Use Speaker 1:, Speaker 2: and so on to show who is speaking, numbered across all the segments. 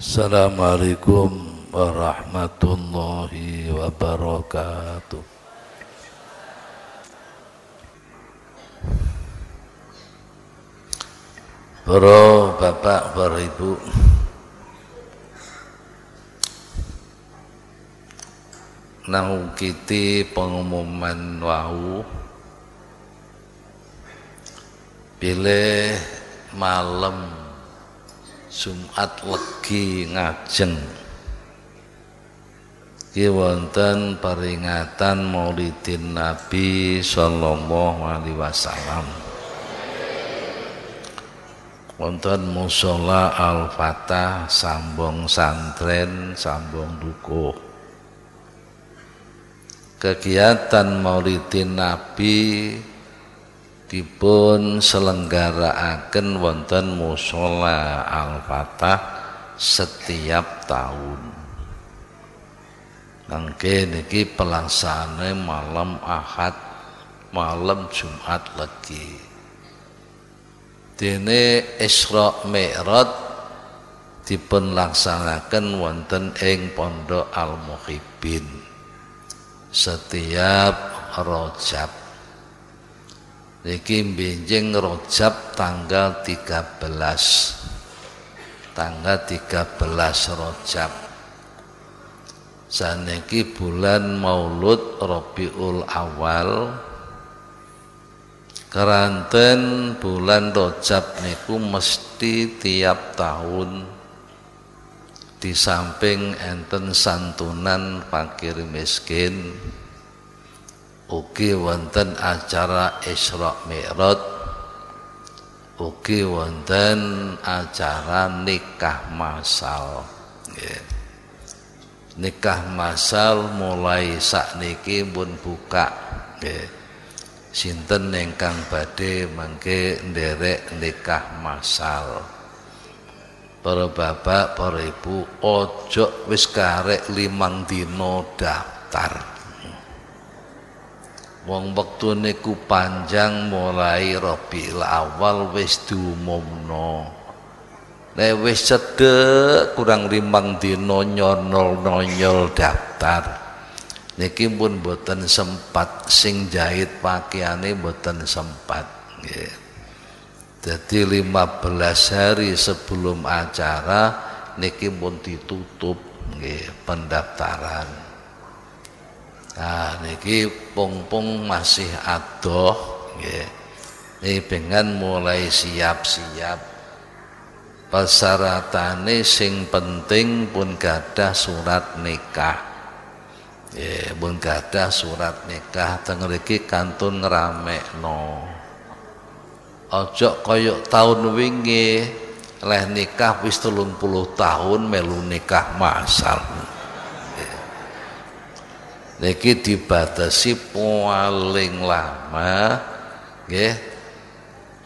Speaker 1: Assalamualaikum warahmatullahi wabarakatuh. Bro, bapak, Bro, ibu, naukiti pengumuman wau pilih malam Jumat legi ngajeng iki wonten peringatan Maulidin Nabi sallallahu alaihi wasallam. Wonten musala Al-Fatah sambong santren, sambong dukuh. Kegiatan Maulidin Nabi dipun selenggaraaken wonten musola Al-Fatah setiap tahun. nangke niki pelaksanae malam Ahad, malam Jumat lagi. Dene Isra Mi'raj dipun laksanaken wonten ing Pondok Al-Muhibbin setiap rojab. Niki benjeng Rojab tanggal 13. Tanggal 13 Rojab. Saniki bulan Maulud Rabiul Awal. Keranten bulan Rojab niku mesti tiap tahun di samping enten santunan pangkir miskin ugi wonten acara Isra Mi'raj ugi wonten acara nikah masal yeah. nikah masal mulai sak sakniki pun buka yeah. sinten ingkang badhe mangke nderek nikah masal para bapak para ibu ojo wis karek limang dino daftar Wong waktu niku panjang mulai Rabiul Awal wis diumumno. Nek wis cedhek kurang limang dina nyonol nonyol daftar. Niki pun boten sempat sing jahit pakaian pakaiane boten sempat nggih. lima belas 15 hari sebelum acara niki pun ditutup nggih pendaftaran. Nah niki pung masih adoh ini dengan mulai siap-siap. ini sing penting pun gadah surat nikah. Ya, pun gadah surat nikah teng kantun rame no, Ojo koyok tahun wingi leh nikah wis puluh tahun melu nikah masal niki dibatasi paling lama nggih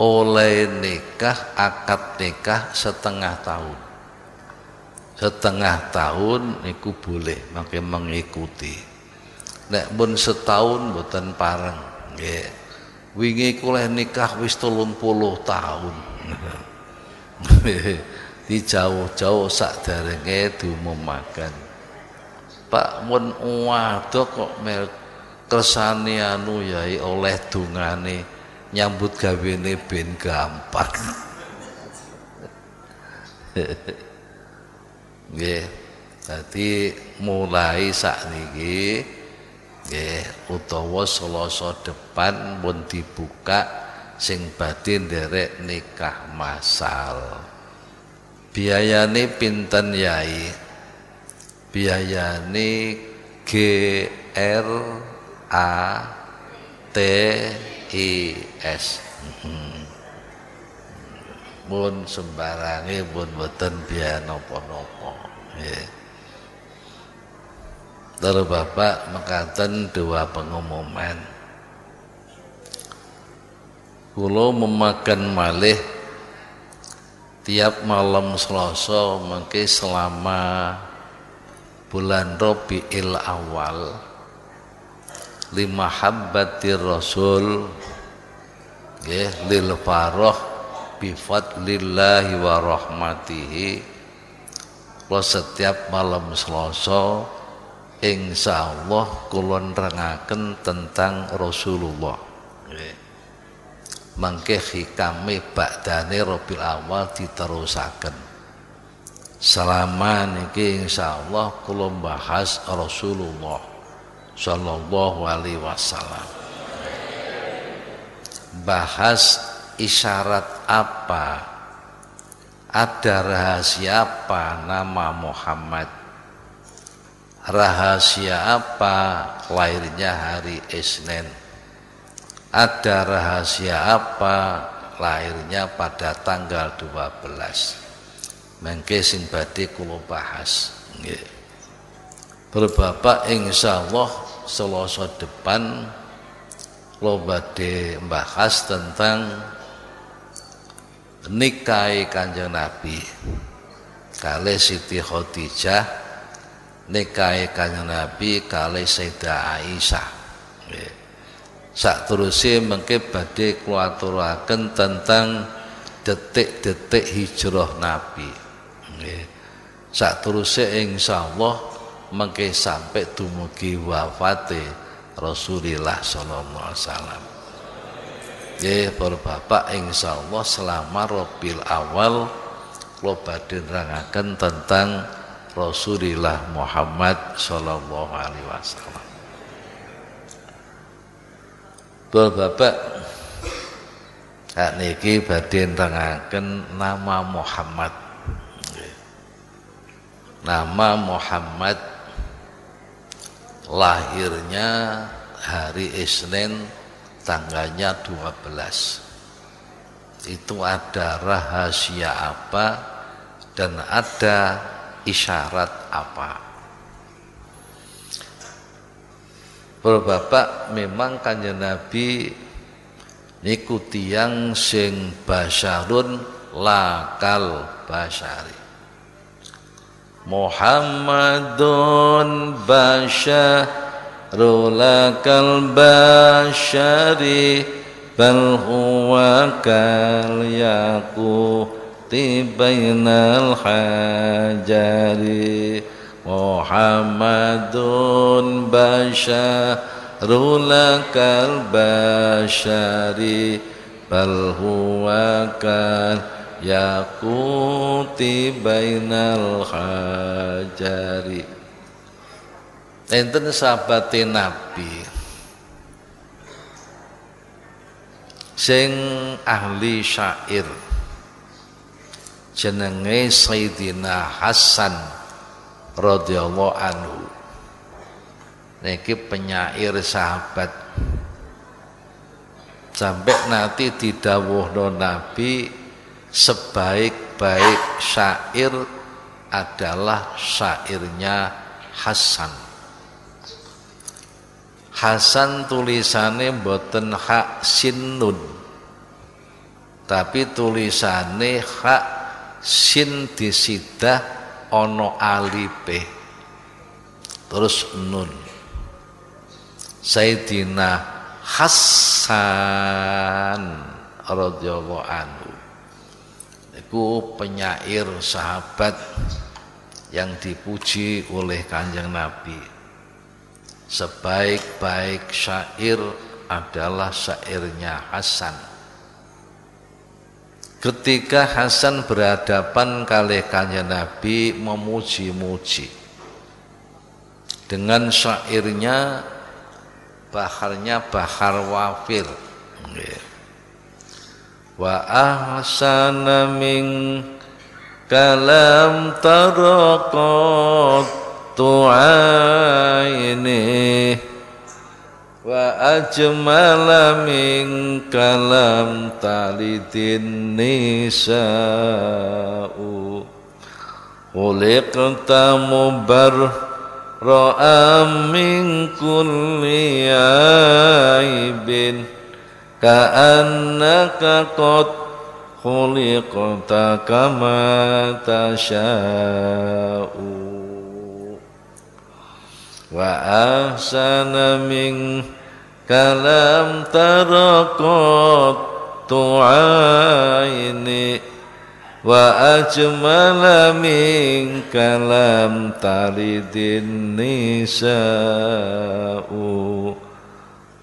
Speaker 1: oleh nikah akad nikah setengah tahun setengah tahun niku boleh makai mengikuti nek pun setahun boten pareng nggih wingi kule nikah wis puluh tahun Di jauh jauh sak derenge diumumaken Pak mun wadah kok mel kersane anu yai oleh dungane nyambut gawene ben gampang. Nggih. Dadi mulai sakniki nggih utawa Selasa depan pun dibuka sing badhe nderek nikah masal. Biayane pinten yai? biayane G R A T I S pun hmm. sembarange pun beten biaya nopo nopo terus Bapak mengatakan dua pengumuman Kulo memakan malih tiap malam Selasa mungkin selama bulan Rabiul Awal lima habbati Rasul ya lil faroh fadlillahi wa rahmatihi lo setiap malam Selasa insyaallah kula nerangaken tentang Rasulullah nggih mangke hikame badane Rabiul Awal diterusaken Selama salaman Insya Allah kula bahas Rasulullah sallallahu alaihi wasallam bahas isyarat apa ada rahasia apa nama Muhammad rahasia apa lahirnya hari Isnin ada rahasia apa lahirnya pada tanggal 12 mengke sing badhe kula bahas nggih berbapak insyaallah Selasa depan kula badhe bahas tentang nikahi Kanjeng Nabi kali Siti Khadijah nikahi Kanjeng Nabi kali Sayyidah Aisyah nggih sak terusnya mengke badhe kulaturaken tentang detik-detik hijrah Nabi terusnya insya Allah mungkin sampai dumugi wafate Rasulullah sallallahu alaihi wasallam Ya, para bapak Allah selama Robil Awal lo badan nerangaken tentang Rasulullah Muhammad sallallahu alaihi wasallam Bapak, bapak Saat niki badhe nama Muhammad nama Muhammad lahirnya hari Isnin tanggalnya 12 itu ada rahasia apa dan ada isyarat apa Bapak memang kanjeng Nabi niku yang sing basyarun lakal basari Muhammadun basharul lakal bashari bal huwa kal yaku bainal hajari Muhammadun basharul lakal bashari bal huwa kal Yakuti bainal hajari enten sahabatin nabi sing ahli syair jenenge Sayyidina Hasan radhiyallahu anhu niki penyair sahabat sampai nanti didawuhno nabi sebaik-baik syair adalah syairnya Hasan. Hasan tulisannya boten hak sinun tapi tulisannya hak sin disidah ono alipe terus nun Sayyidina Hasan radhiyallahu anhu iku penyair sahabat yang dipuji oleh kanjeng Nabi sebaik-baik syair adalah syairnya Hasan ketika Hasan berhadapan kali kanjeng Nabi memuji-muji dengan syairnya baharnya bahar wafir yeah wa ahsana min kalam taraqat tu'aini wa ajmala min kalam talidin nisa'u Uliqta mubar ra'am min kulli aibin كأنك قد خلقت كما تشاء وأحسن منك لم تر قط وأجمل من كلام تلد النساء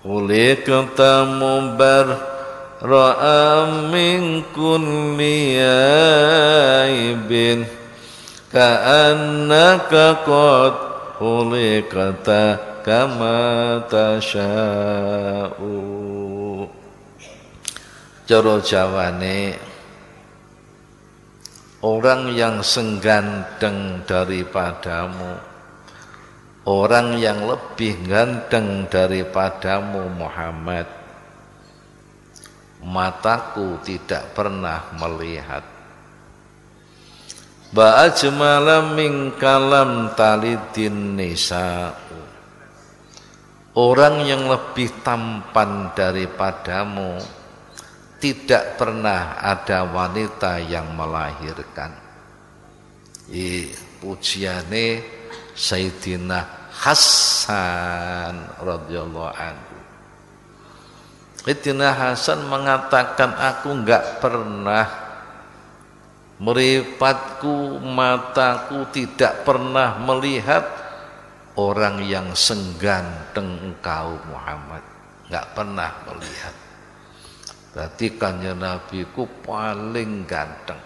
Speaker 1: Uli kata mubar Ra'a min kulli aibin Ka'annaka kot Uli kata kamata tasha'u Coro Jawa ini Orang yang senggandeng daripadamu orang yang lebih ganteng daripadamu Muhammad mataku tidak pernah melihat Ba'ajmala min kalam talidin nisa'u Orang yang lebih tampan daripadamu Tidak pernah ada wanita yang melahirkan I, pujiane Sayyidina Hasan radhiyallahu anhu. Sayyidina Hasan mengatakan aku enggak pernah meripatku mataku tidak pernah melihat orang yang sengganteng engkau Muhammad enggak pernah melihat berarti kanjeng Nabi ku paling ganteng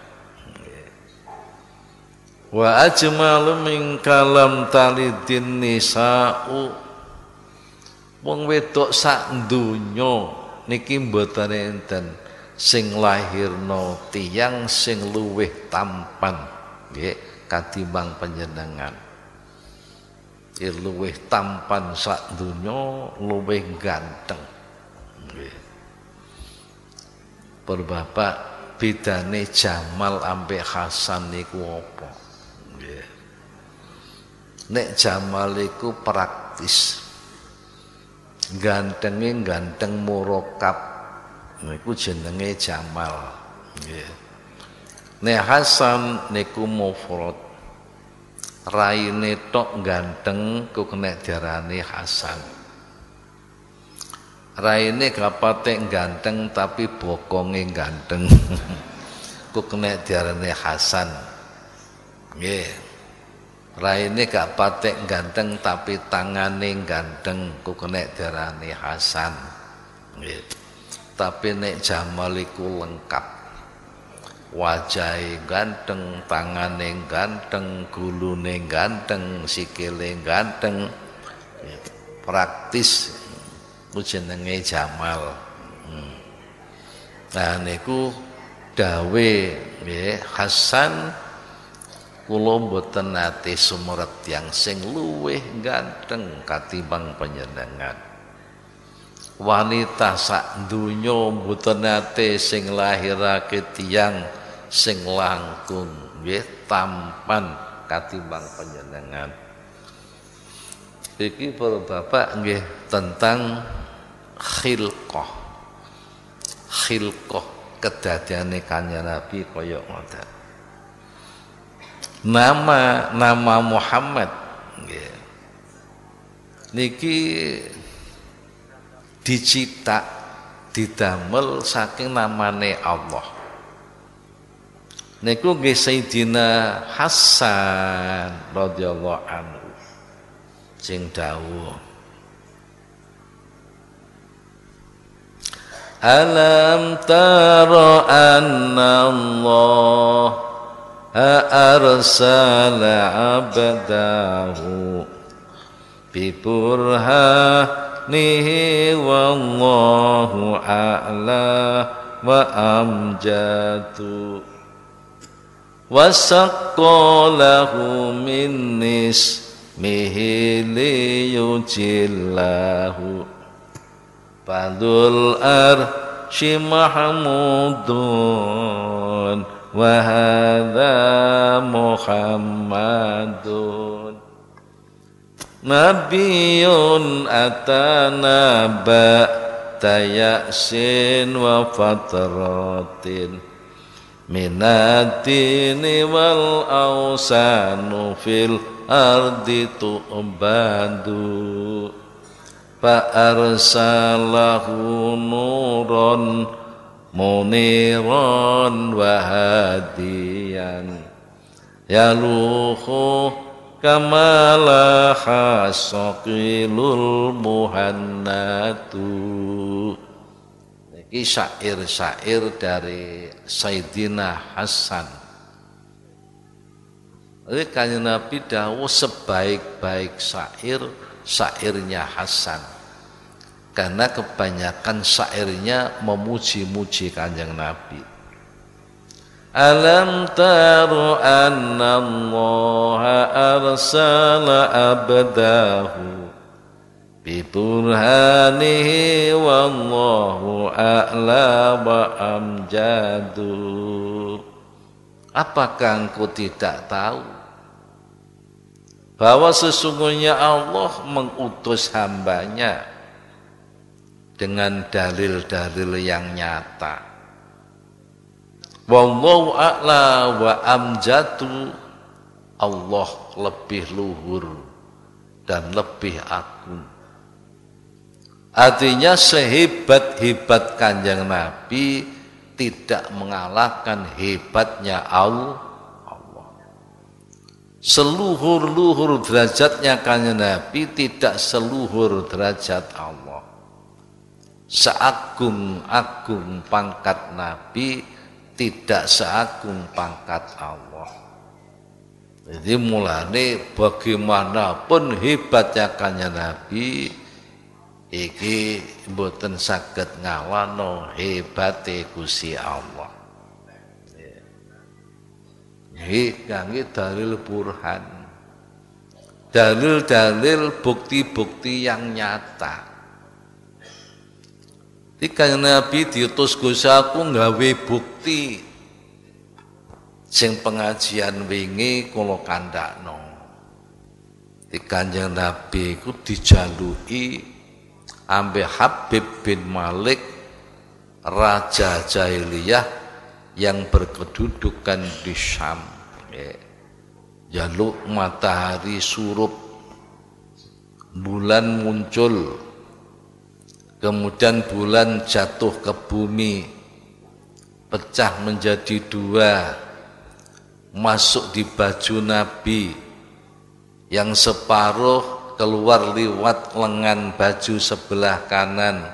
Speaker 1: wa ajmalu min kalam talidin nisa'u wong wedok sak dunya niki mboten enten sing lahirno tiyang sing luweh tampan nggih katimbang panjenengan luweh tampan sak dunya luweh ganteng nggih perbapak bedane Jamal ampe Hasan niku apa Nek Jamaliku praktis. Gantenge ganteng murokap. Niku jenenge Jamal. Nggih. Nek Hasan niku mufrad. Raine tok ganteng ku kena Hasan. Hasan. Raine kapate ganteng tapi bokonge ganteng. ku kena diarani Hasan. Nggih. Raine gak patek ganteng tapi tangane ganteng ku kenek Hasan. Gitu. Tapi nek Jamal iku lengkap. Wajahe ganteng, tangane ganteng, gulune ganteng, sikile ganteng. Gitu. Praktis ku jenenge Jamal. Hmm. Nah niku dawe nggih Hasan kula mboten nate sumeret yang sing luweh ganteng katimbang panjenengan wanita sak dunyo mboten nate sing lahirake tiyang sing langkung nggih tampan katimbang panjenengan iki para bapak nggih tentang khilqah khilqah kedadeane kanjeng Nabi kaya ngoten nama nama Muhammad yeah. niki dicipta didamel saking namane Allah niku nggih Sayyidina Hasan radhiyallahu anhu sing dawuh Alam tara anna Allah أرسل عبده ببرهانه والله أعلى وأمجد وسق له من نسمه ليجله فذو الأرش محمود wa hadza muhammadun nabiyyun atana ba tayasin wa fatratin ausanu fil ardi tu ambadu منيرا وهاديا ya luhu kamala الصقيل muhannatu Ini syair-syair dari Sayyidina Hasan Jadi kanya Nabi dawuh sebaik-baik syair Syairnya Hasan karena kebanyakan syairnya memuji-muji kanjeng Nabi. Alam taru anna Allah arsala abdahu biturhanihi wallahu a'la wa amjadu. Apakah engkau tidak tahu bahwa sesungguhnya Allah mengutus hambanya dengan dalil-dalil yang nyata. Wallahu a'la wa amjatu Allah lebih luhur dan lebih agung. Artinya sehebat-hebat kanjeng Nabi tidak mengalahkan hebatnya Allah. Seluhur-luhur derajatnya kanjeng Nabi tidak seluhur derajat Allah seagung-agung pangkat Nabi tidak seagung pangkat Allah. Jadi mulane bagaimanapun hebatnya kanya Nabi iki mboten saged ngawano hebate Gusti Allah. Ini kangge dalil burhan. Dalil-dalil bukti-bukti yang nyata. Jadi Nabi diutus Gusti aku nggawe bukti sing pengajian wingi kula kandakno. Di kanjeng Nabi ku dijaluki ambe Habib bin Malik raja jahiliyah yang berkedudukan di Syam. Jaluk matahari surup bulan muncul kemudian bulan jatuh ke bumi pecah menjadi dua masuk di baju Nabi yang separuh keluar lewat lengan baju sebelah kanan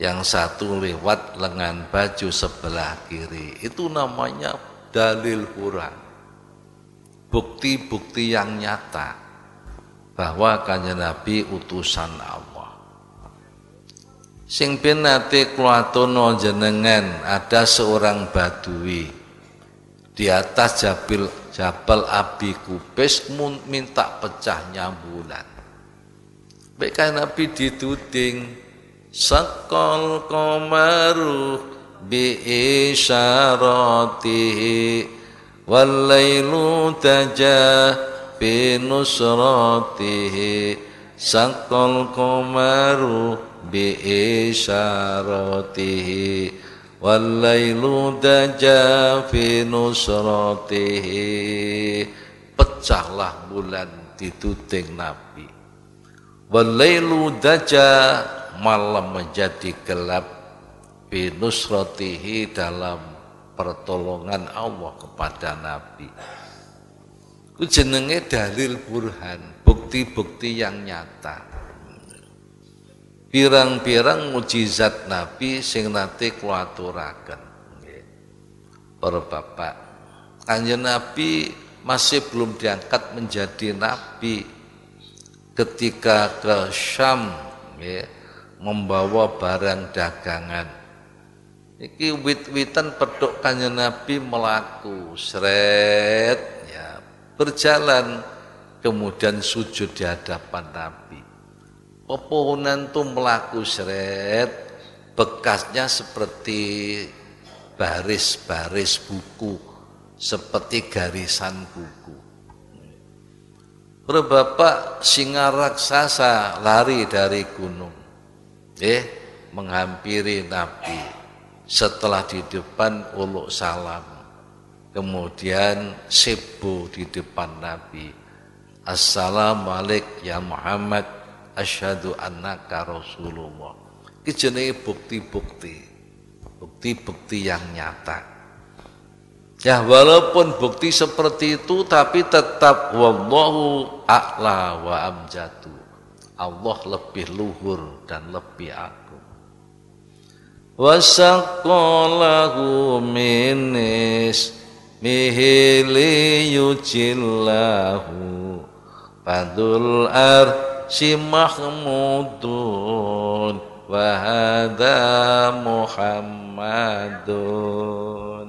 Speaker 1: yang satu lewat lengan baju sebelah kiri itu namanya dalil Quran bukti-bukti yang nyata bahwa kanya Nabi utusan Allah Sing nate kluatono jenengan ada seorang badui di atas jabil jabal abi kupis minta pecah nyambulan. Bekai Nabi dituding sekol komaru bi isyaratihi walailu taja tajah bi komaru بإشارته والليل دجا في نصرته pecahlah bulan dituting Nabi walailu daja malam menjadi gelap binusrotihi dalam pertolongan Allah kepada Nabi ku jenenge dalil burhan bukti-bukti yang nyata pirang-pirang mujizat Nabi sing nate kuaturaken para bapak Kanjeng Nabi masih belum diangkat menjadi nabi ketika ke Syam ya, membawa barang dagangan iki wit-witan pedok Kanjeng Nabi melaku seret ya berjalan kemudian sujud di hadapan Nabi pepohonan melaku seret bekasnya seperti baris-baris buku seperti garisan buku Bapak singa raksasa lari dari gunung eh menghampiri Nabi setelah di depan uluk salam kemudian sebo di depan Nabi Assalamualaikum ya Muhammad asyhadu annaka rasulullah iki jenenge bukti-bukti bukti-bukti yang nyata Ya walaupun bukti seperti itu tapi tetap wallahu a'la wa amjatu. Allah lebih luhur dan lebih agung. Wasaqalahu minis mihili yujillahu padul ar si Mahmudun wa hadha Muhammadun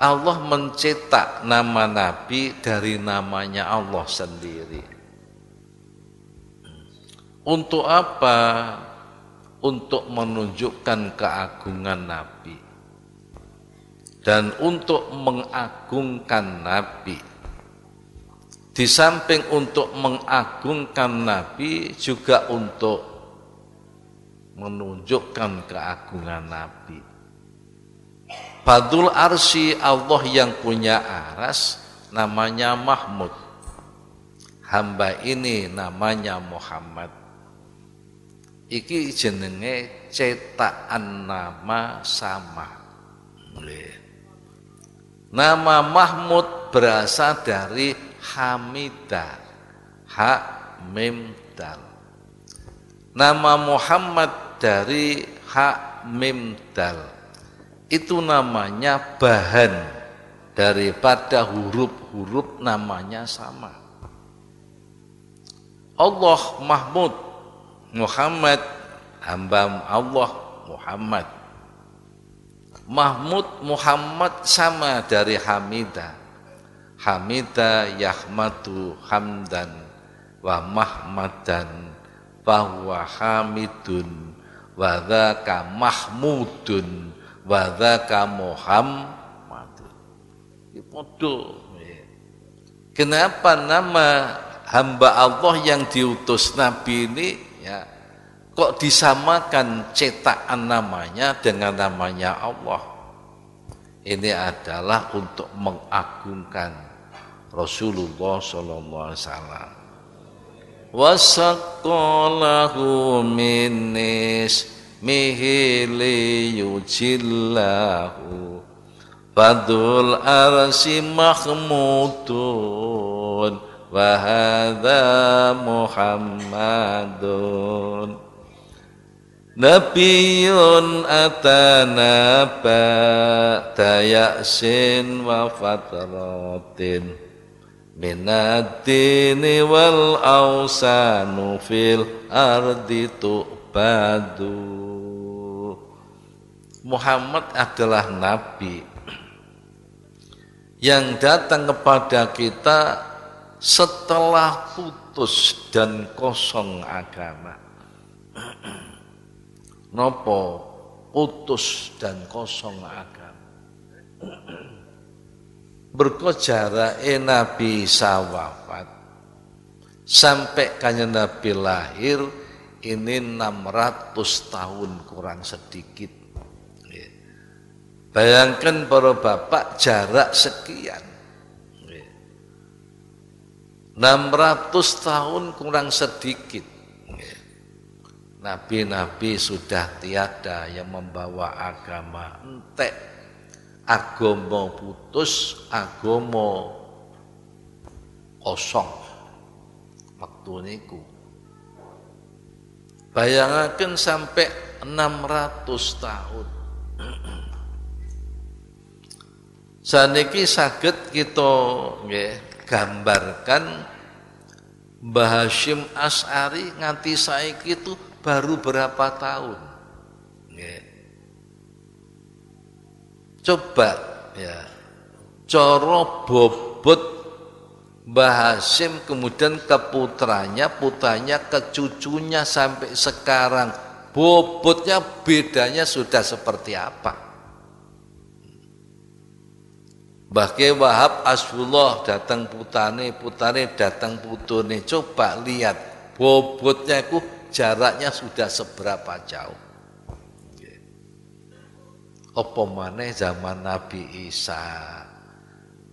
Speaker 1: Allah mencetak nama Nabi dari namanya Allah sendiri. Untuk apa? Untuk menunjukkan keagungan Nabi dan untuk mengagungkan Nabi di samping untuk mengagungkan Nabi juga untuk menunjukkan keagungan Nabi. Badul Arsi Allah yang punya aras namanya Mahmud. Hamba ini namanya Muhammad. Iki jenenge cetakan nama sama. Nama Mahmud berasal dari Hamida Ha Mim Dal Nama Muhammad dari Ha Mim Dal Itu namanya bahan Daripada huruf-huruf namanya sama Allah Mahmud Muhammad hamba Allah Muhammad Mahmud Muhammad sama dari Hamidah hamida yahmadu hamdan wa mahmadan bahwa hamidun wa dzaka mahmudun wa dzaka muhammadun podo kenapa nama hamba Allah yang diutus nabi ini ya kok disamakan cetakan namanya dengan namanya Allah ini adalah untuk mengagungkan Rasulullah sallallahu alaihi wasallam wasaqalahu minis mihili yujillahu fadul arsi mahmudun wahada muhammadun Nabiyun atana ba'da ya'sin wa fatratin minadini wal awsanu fil ardi tu'badu Muhammad adalah nabi yang datang kepada kita setelah putus dan kosong agama. Nopo putus dan kosong agama. Berko eh, Nabi Isa sampai kanya Nabi lahir ini 600 tahun kurang sedikit. Bayangkan para bapak jarak sekian. 600 tahun kurang sedikit. Nabi-nabi sudah tiada yang membawa agama entek Agomo putus, agomo kosong. Waktu niku. Bayangkan sampai 600 tahun. Saniki sakit kita nggih gambarkan Mbah Hashim As'ari nganti saiki itu baru berapa tahun? Coba ya. Coro bobot Mbah Hasim kemudian ke putranya, putranya ke cucunya sampai sekarang. Bobotnya bedanya sudah seperti apa? Bahke Wahab Asfullah datang putane, putane datang putune. Coba lihat bobotnya itu jaraknya sudah seberapa jauh apa maneh zaman Nabi Isa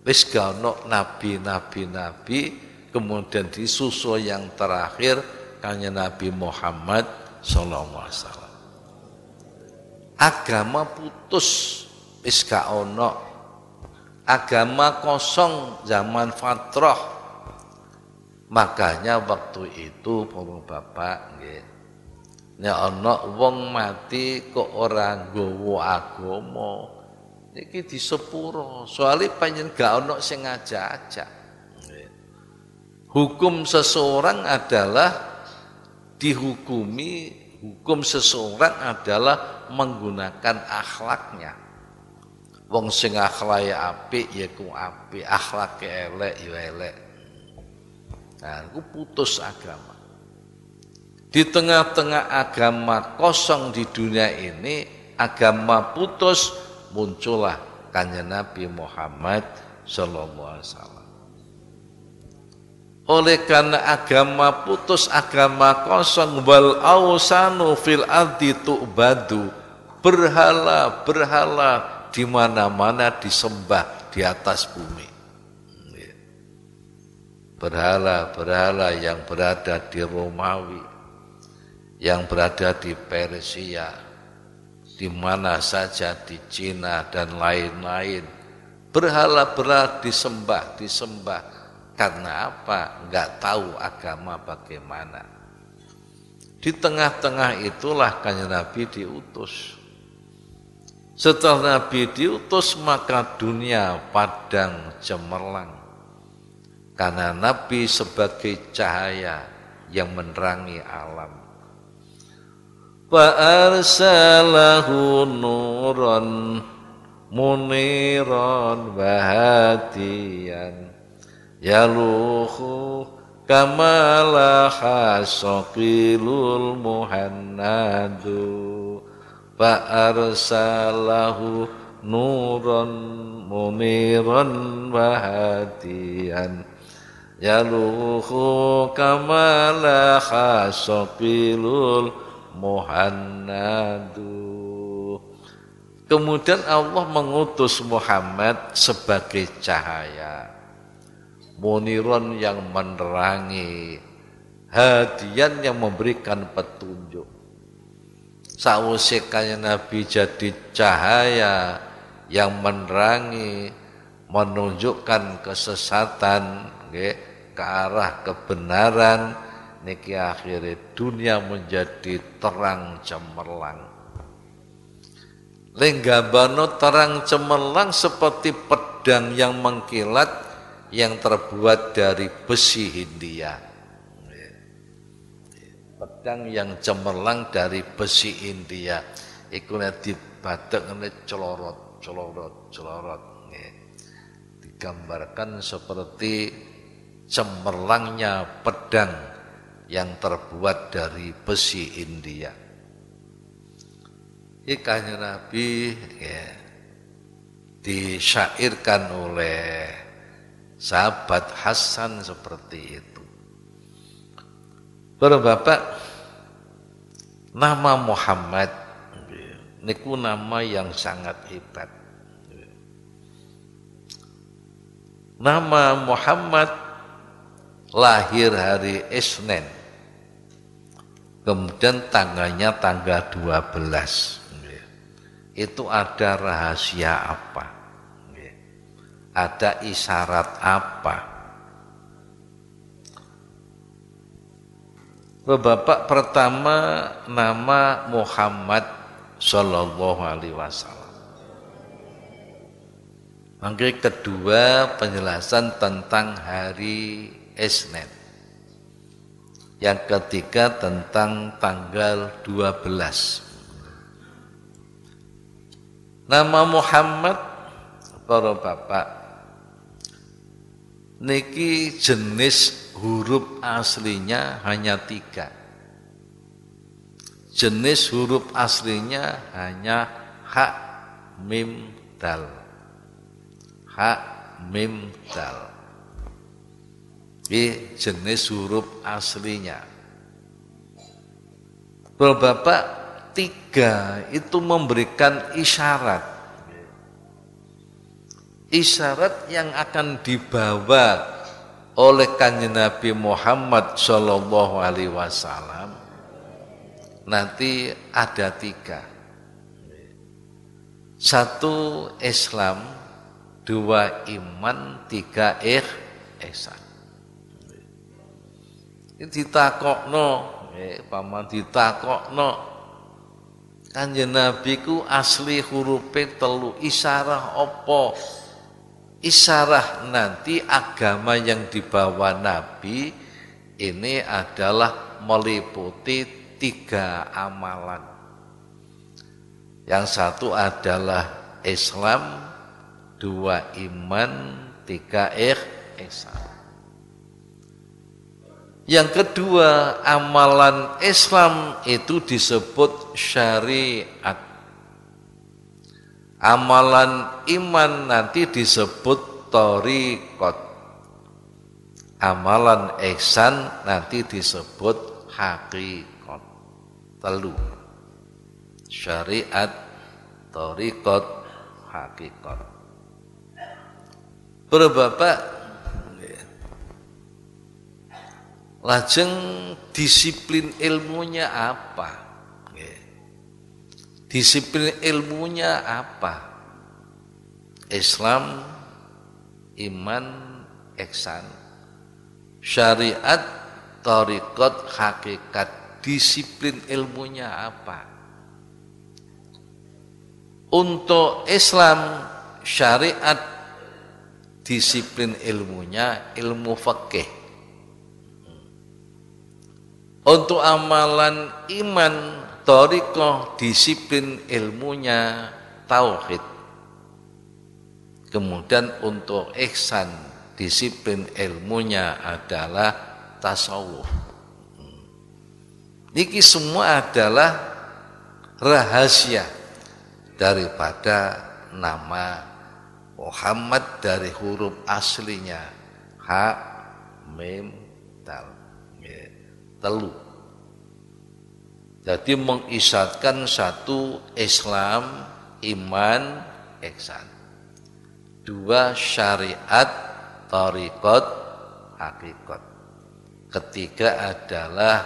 Speaker 1: wis nabi-nabi-nabi kemudian disusul yang terakhir kanya Nabi Muhammad sallallahu alaihi wasallam agama putus wis ono agama kosong zaman fatrah makanya waktu itu bapak bapak nggih Nek ana wong mati kok ora nggawa agama. Iki disepuro, soalé panjen gak ana sing ngajak-ajak. Hukum seseorang adalah dihukumi, hukum seseorang adalah menggunakan akhlaknya. Wong sing akhlake apik ya ku apik, akhlake elek ya elek. Nah, ku putus agama. Di tengah-tengah agama kosong di dunia ini, agama putus, muncullah kanya Nabi Muhammad Sallallahu Alaihi Wasallam. Oleh karena agama putus, agama kosong, wal awsanu fil ardi tu'badu, berhala, berhala di mana-mana disembah di atas bumi. Iya. Berhala-berhala yang berada di Romawi, yang berada di Persia, di mana saja di Cina dan lain-lain. berhala berat disembah, disembah. Karena apa? Enggak tahu agama bagaimana. Di tengah-tengah itulah kanya Nabi diutus. Setelah Nabi diutus maka dunia padang cemerlang. Karena Nabi sebagai cahaya yang menerangi alam. فأرسله نورا منيرا وهاديا يلوخ كما لاح الصقيل المهند فأرسله نورا منيرا وهاديا يلوخ كما لاح الصقيل المهند Muhammadu. Kemudian Allah mengutus Muhammad sebagai cahaya. Muniron yang menerangi. Hadian yang memberikan petunjuk. Sausikanya Nabi jadi cahaya yang menerangi, menunjukkan kesesatan, ke arah kebenaran, niki akhirnya dunia menjadi terang cemerlang Lenggabano terang cemerlang seperti pedang yang mengkilat yang terbuat dari besi India. Pedang yang cemerlang dari besi India. Iku batuk ini celorot, celorot, celorot. Digambarkan seperti cemerlangnya pedang yang terbuat dari besi India. Ikannya Nabi ya, disyairkan oleh sahabat Hasan seperti itu. Para bapak, nama Muhammad niku nama yang sangat hebat. Nama Muhammad lahir hari Isnin kemudian tanggalnya tanggal 12 itu ada rahasia apa ada isyarat apa Bapak pertama nama Muhammad Shallallahu Alaihi Wasallam. Mangke kedua penjelasan tentang hari Isnin yang ketiga tentang tanggal 12. Nama Muhammad para bapak niki jenis huruf aslinya hanya tiga. Jenis huruf aslinya hanya hak mim dal. Hak mim dal. Ini jenis huruf aslinya. Bapak tiga itu memberikan isyarat. Isyarat yang akan dibawa oleh kanjeng Nabi Muhammad Shallallahu Alaihi Wasallam nanti ada tiga. Satu Islam, dua iman, tiga esa ditakokno eh, paman ditakokno kanjeng nabi ku asli hurufe telu isyarah apa isyarah nanti agama yang dibawa nabi ini adalah meliputi tiga amalan yang satu adalah Islam dua iman tiga ihsan yang kedua, amalan Islam itu disebut syariat. Amalan iman nanti disebut torikot. Amalan ihsan nanti disebut hakikot. Telu. Syariat, torikot, hakikot. Berbapak Lajeng disiplin ilmunya apa? Disiplin ilmunya apa? Islam, iman, eksan. Syariat, torikot, hakikat. Disiplin ilmunya apa? Untuk Islam, syariat, disiplin ilmunya ilmu fakih untuk amalan iman torikoh disiplin ilmunya tauhid kemudian untuk ihsan disiplin ilmunya adalah tasawuf ini semua adalah rahasia daripada nama Muhammad dari huruf aslinya H, Mim, telu jadi mengisatkan satu Islam iman eksan dua syariat tarikot hakikat ketiga adalah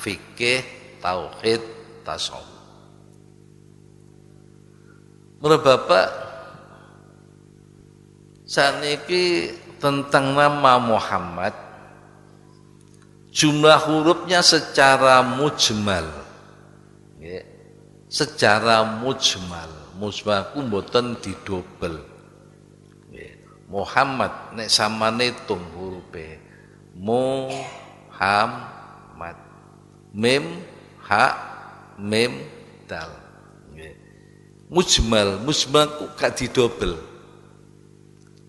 Speaker 1: fikih tauhid tasawuf menurut bapak saat ini tentang nama Muhammad jumlah hurufnya secara mujmal ya. secara mujmal ku mboten didobel ya. Muhammad nek samane tung hurufe Muhammad mim ha mim dal ya. mujmal ku gak didobel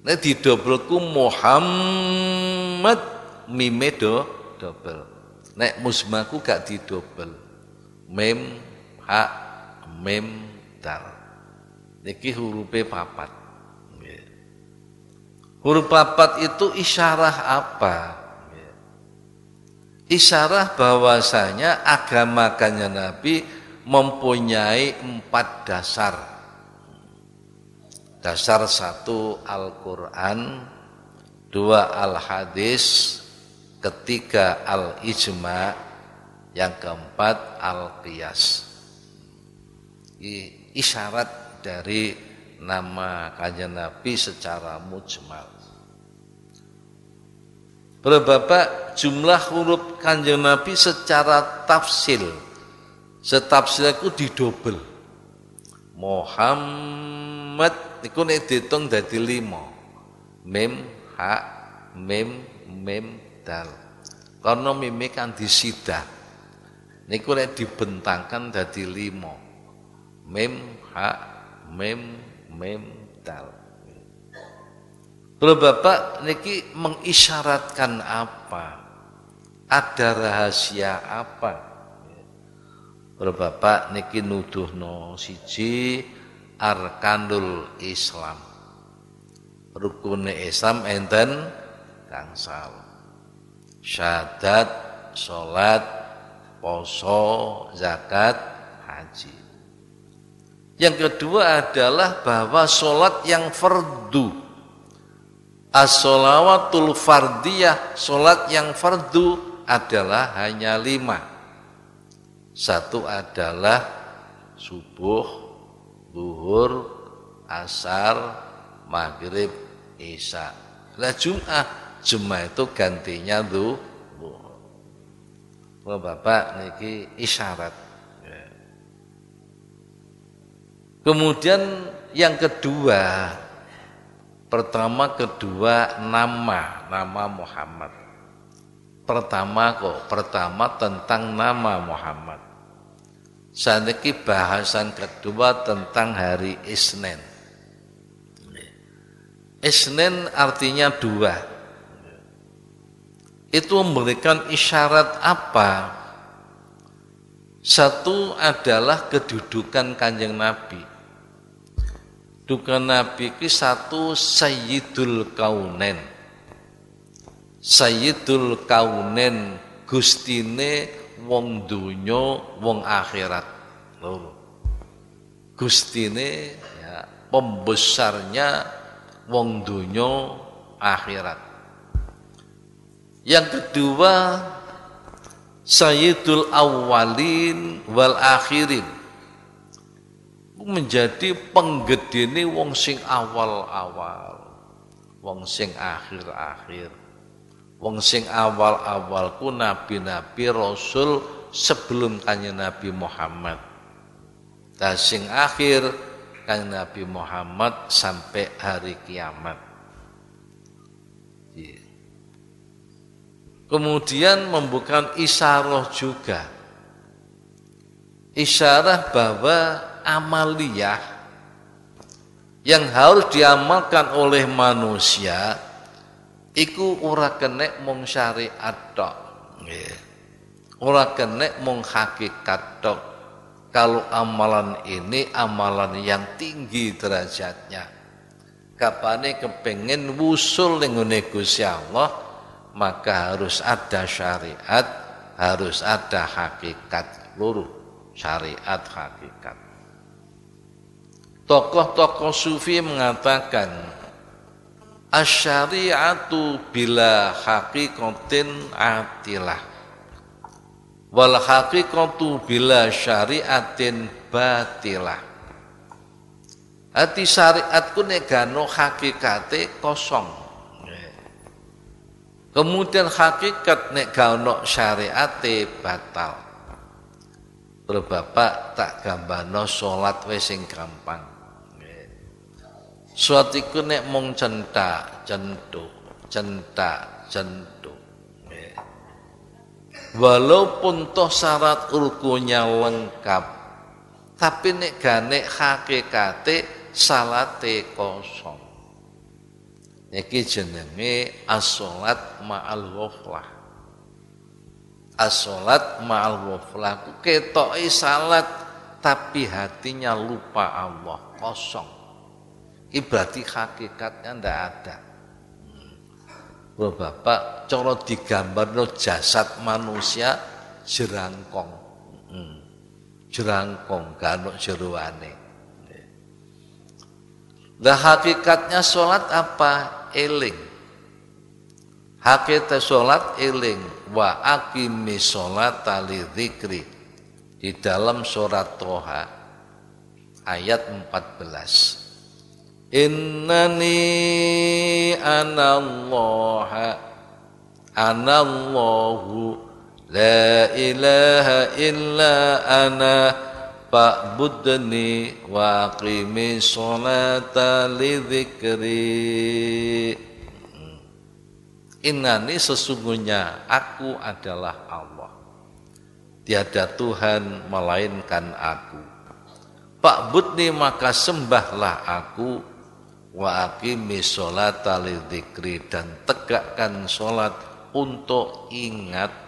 Speaker 1: nek didobelku Muhammad mimedo double. Nek musmaku gak di double, mem hak mem dal. Niki hurufe papat. Huruf papat itu isyarah apa? Isyarah bahwasanya agama kanya Nabi mempunyai empat dasar. Dasar satu Al-Quran, dua Al-Hadis, ketiga al-ijma, yang keempat al-qiyas. Ini isyarat dari nama kanjeng Nabi secara mujmal. bapak jumlah huruf kanjeng Nabi secara tafsil? Setafsil itu didobel. Muhammad itu dihitung dari lima. mem ha, mem mem medal Karena mime kan disidah. Niku lek dibentangkan dadi limo. Mim ha mim mim dal. Kalau Bapak niki mengisyaratkan apa? Ada rahasia apa? Kalau Bapak niki nuduh si siji arkanul Islam. Rukun Islam enten kangsal syadat, sholat, poso, zakat, haji. Yang kedua adalah bahwa sholat yang fardu. As-sholawatul fardiyah, sholat yang fardu adalah hanya lima. Satu adalah subuh, duhur, asar, maghrib, isya. Nah Jum'ah Jumat itu gantinya zuhur. Wah Bapak niki isyarat. Kemudian yang kedua, pertama kedua nama, nama Muhammad. Pertama kok, pertama tentang nama Muhammad. ini bahasan kedua tentang hari Isnin. Isnin artinya dua itu memberikan isyarat apa? Satu adalah kedudukan kanjeng Nabi. Dukan Nabi itu satu Sayyidul Kaunen. Sayyidul Kaunen gustine wong dunyo wong akhirat. Loh. Gustine ya, pembesarnya wong dunyo akhirat. Yang kedua Sayyidul awalin wal akhirin menjadi penggedini wong sing awal-awal wong sing akhir-akhir wong sing awal-awal ku nabi-nabi rasul sebelum kanya Nabi Muhammad dan sing akhir kanya Nabi Muhammad sampai hari kiamat Kemudian membuka isyarah juga. Isyarah bahwa amaliyah yang harus diamalkan oleh manusia iku ora kenek mung syariat tok. Yeah. Ora kenek mung hakikat tok. Kalau amalan ini amalan yang tinggi derajatnya. Kapane kepengen wusul ning Gusti Allah, maka harus ada syariat, harus ada hakikat luruh syariat hakikat. Tokoh-tokoh sufi mengatakan asyariatu bila hakikatin atilah wal hakikatu bila syariatin batilah hati syariatku negano hakikate kosong Kemudian hakikat nek gaono syariate batal. Terus bapak tak gambarno salat Wesing sing gampang. Suatiku nek mung Cinta centuk, Cinta centuk. Walaupun toh syarat urkunya lengkap, tapi nek ganek hakikate salate kosong. Niki jenenge as ma'al ghaflah. as ma'al ghaflah ku ketoki salat tapi hatinya lupa Allah, kosong. Ini berarti hakikatnya ndak ada. Bro Bapak, cara digambar no jasad manusia jerangkong. Hmm. Jerangkong kanuk jeruane. Lah hakikatnya sholat apa? eling. hakikat sholat eling wa akimi sholat tali zikri di dalam surat Toha ayat 14. Innani anallaha anallahu la ilaha illa ana fa'budni wa qimi sholata li dhikri Innani sesungguhnya aku adalah Allah. Tiada Tuhan melainkan aku. Pak maka sembahlah aku wa aqimi sholata dan tegakkan solat untuk ingat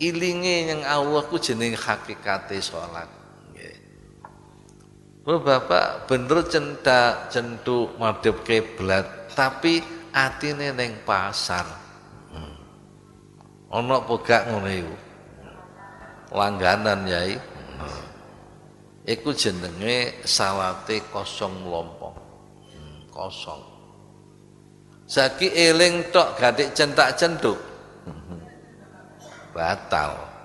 Speaker 1: ilinge yang Allah ku jeneng hakikate sholat Bu oh, bapak bener cendak cenduk madep kiblat tapi atine neng pasar hmm. ana pegak ngono langganan yai hmm. iku jenenge salate kosong lompong. Hmm, kosong Saki eling tok gadik centak cenduk batal.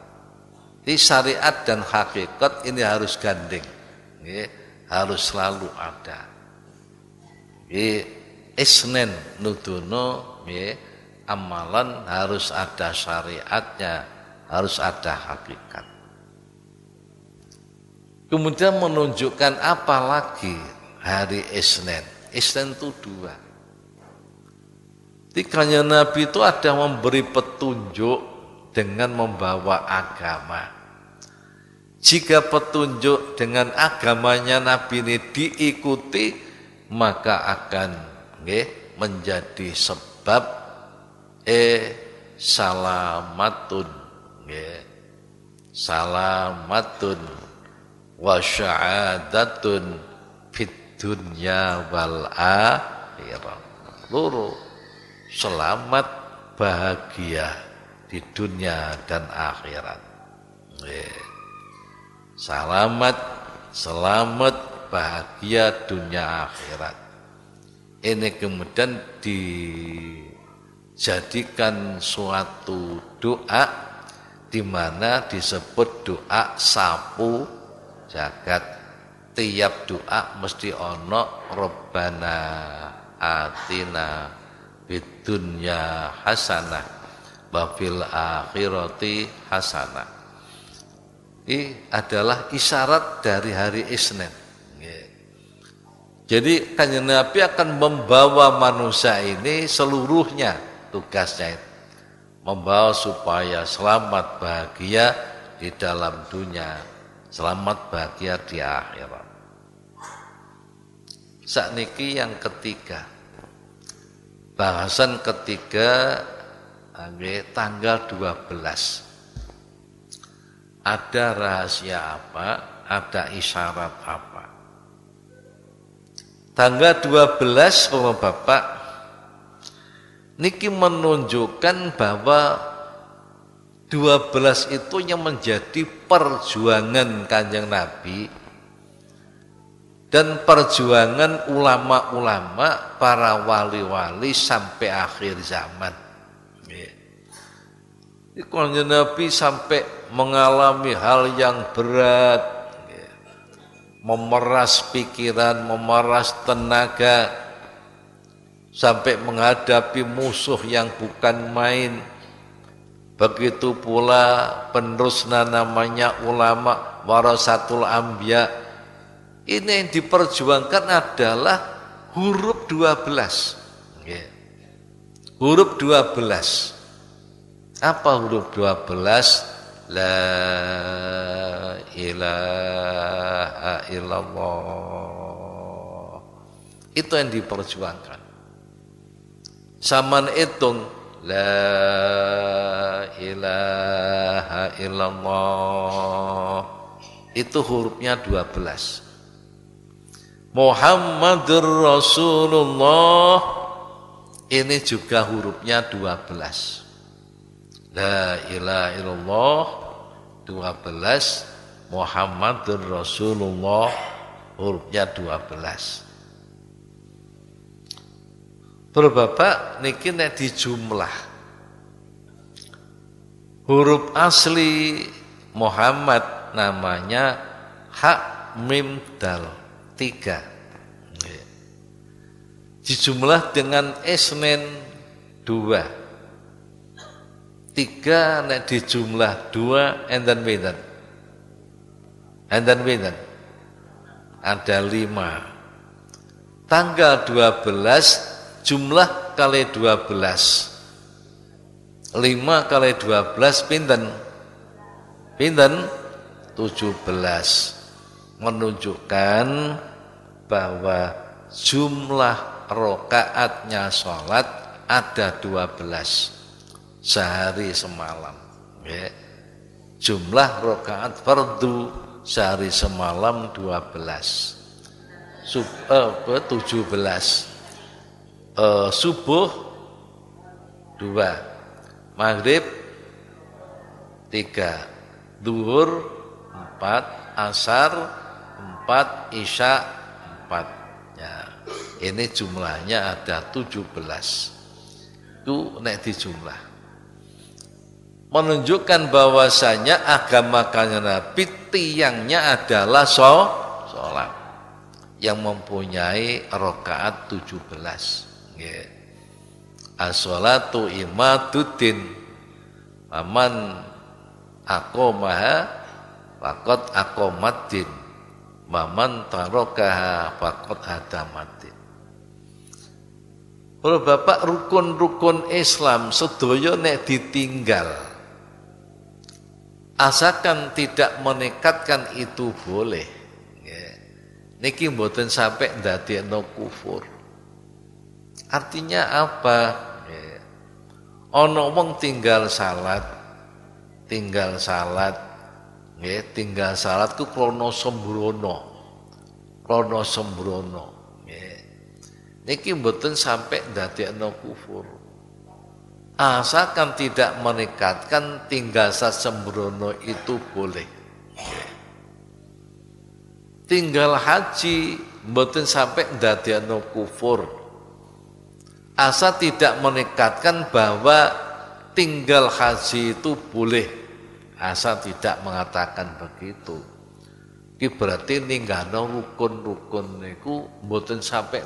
Speaker 1: di syariat dan hakikat ini harus gandeng. Ini harus selalu ada. Ini isnen nuduno ini amalan harus ada syariatnya, harus ada hakikat. Kemudian menunjukkan apa lagi hari Isnin. Isnin itu dua. Tiganya Nabi itu ada memberi petunjuk dengan membawa agama. Jika petunjuk dengan agamanya Nabi ini diikuti, maka akan menjadi sebab e salamatun nge, salamatun wa syahadatun fit dunya wal akhirah. Luruh selamat bahagia di dunia dan akhirat. Selamat, selamat bahagia dunia akhirat. Ini kemudian dijadikan suatu doa di mana disebut doa sapu jagat. Tiap doa mesti ono robbana atina bidunya hasanah wafil akhirati hasanah. Ini adalah isyarat dari hari Isnin. Jadi kanjeng Nabi akan membawa manusia ini seluruhnya tugasnya itu. Membawa supaya selamat bahagia di dalam dunia, selamat bahagia di akhirat. Saat niki yang ketiga, bahasan ketiga okay, tanggal 12 ada rahasia apa ada isyarat apa tanggal 12 Bapak Bapak niki menunjukkan bahwa 12 itu yang menjadi perjuangan kanjeng Nabi dan perjuangan ulama-ulama para wali-wali sampai akhir zaman. Kanjeng Nabi sampai mengalami hal yang berat memeras pikiran, memeras tenaga sampai menghadapi musuh yang bukan main. Begitu pula penerusnya namanya ulama warasatul ambia. Ini yang diperjuangkan adalah huruf 12. Huruf 12. Apa huruf dua belas La ilaha illallah. Itu yang diperjuangkan. Saman hitung La ilaha illallah. Itu hurufnya belas Muhammadur Rasulullah ini juga hurufnya dua belas La ilaha illallah 12 Muhammadur Rasulullah hurufnya 12 Berbapak niki nek dijumlah huruf asli Muhammad namanya hak mim dal tiga dijumlah dengan isnin dua tiga nek di jumlah dua enten and enten pinten ada lima tanggal dua belas jumlah kali dua belas lima kali dua 12 pinten pinten belas menunjukkan bahwa jumlah rokaatnya sholat ada dua belas sehari semalam ya. jumlah rokaat fardu sehari semalam 12 Sub, eh, 17 eh, subuh 2 maghrib 3 duhur 4 asar 4 isya 4 ya. ini jumlahnya ada 17 itu nek di jumlah menunjukkan bahwasanya agama kalian Nabi tiangnya adalah so, sholat yang mempunyai rokaat 17 yeah. as-sholatu imaduddin aman akomaha fakot akomaddin maman tarokaha fakot adamaddin Kalau bapak rukun-rukun Islam sedoyo nek ditinggal asalkan tidak menekatkan itu boleh ya. niki mboten sampai no kufur artinya apa ono ya. wong tinggal salat tinggal salat ya tinggal salat ku krono sembrono krono sembrono ya. niki mboten sampai no kufur asalkan tidak meningkatkan tinggal sembrono itu boleh. Tinggal haji mboten sampai no kufur. Asa tidak meningkatkan bahwa tinggal haji itu boleh. Asa tidak mengatakan begitu. Ki berarti no rukun-rukun niku mboten sampai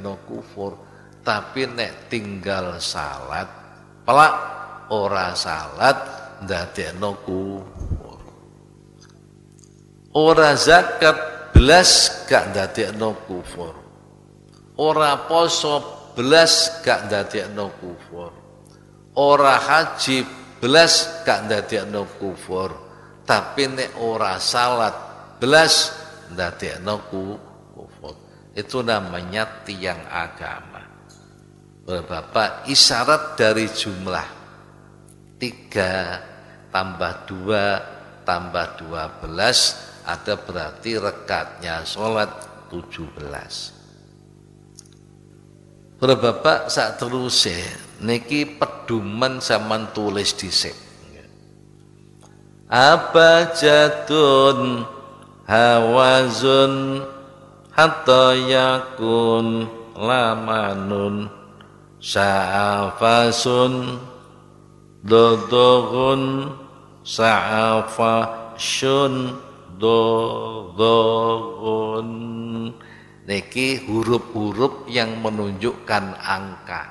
Speaker 1: no kufur, tapi nek tinggal salat pelak ora salat ndadekno kufur ora zakat belas gak ndadekno kufur ora poso belas gak ndadekno kufur ora haji belas gak ndadekno kufur tapi nek ora salat belas ndadekno kufur itu namanya tiang agama oleh Bapak isyarat dari jumlah tiga tambah dua tambah dua belas ada berarti rekatnya sholat tujuh belas. bapak saat terus niki peduman zaman tulis di Apa jatun hawazun hatta yakun lamanun sa'afasun dodogun sa'afasun dodogun niki huruf-huruf yang menunjukkan angka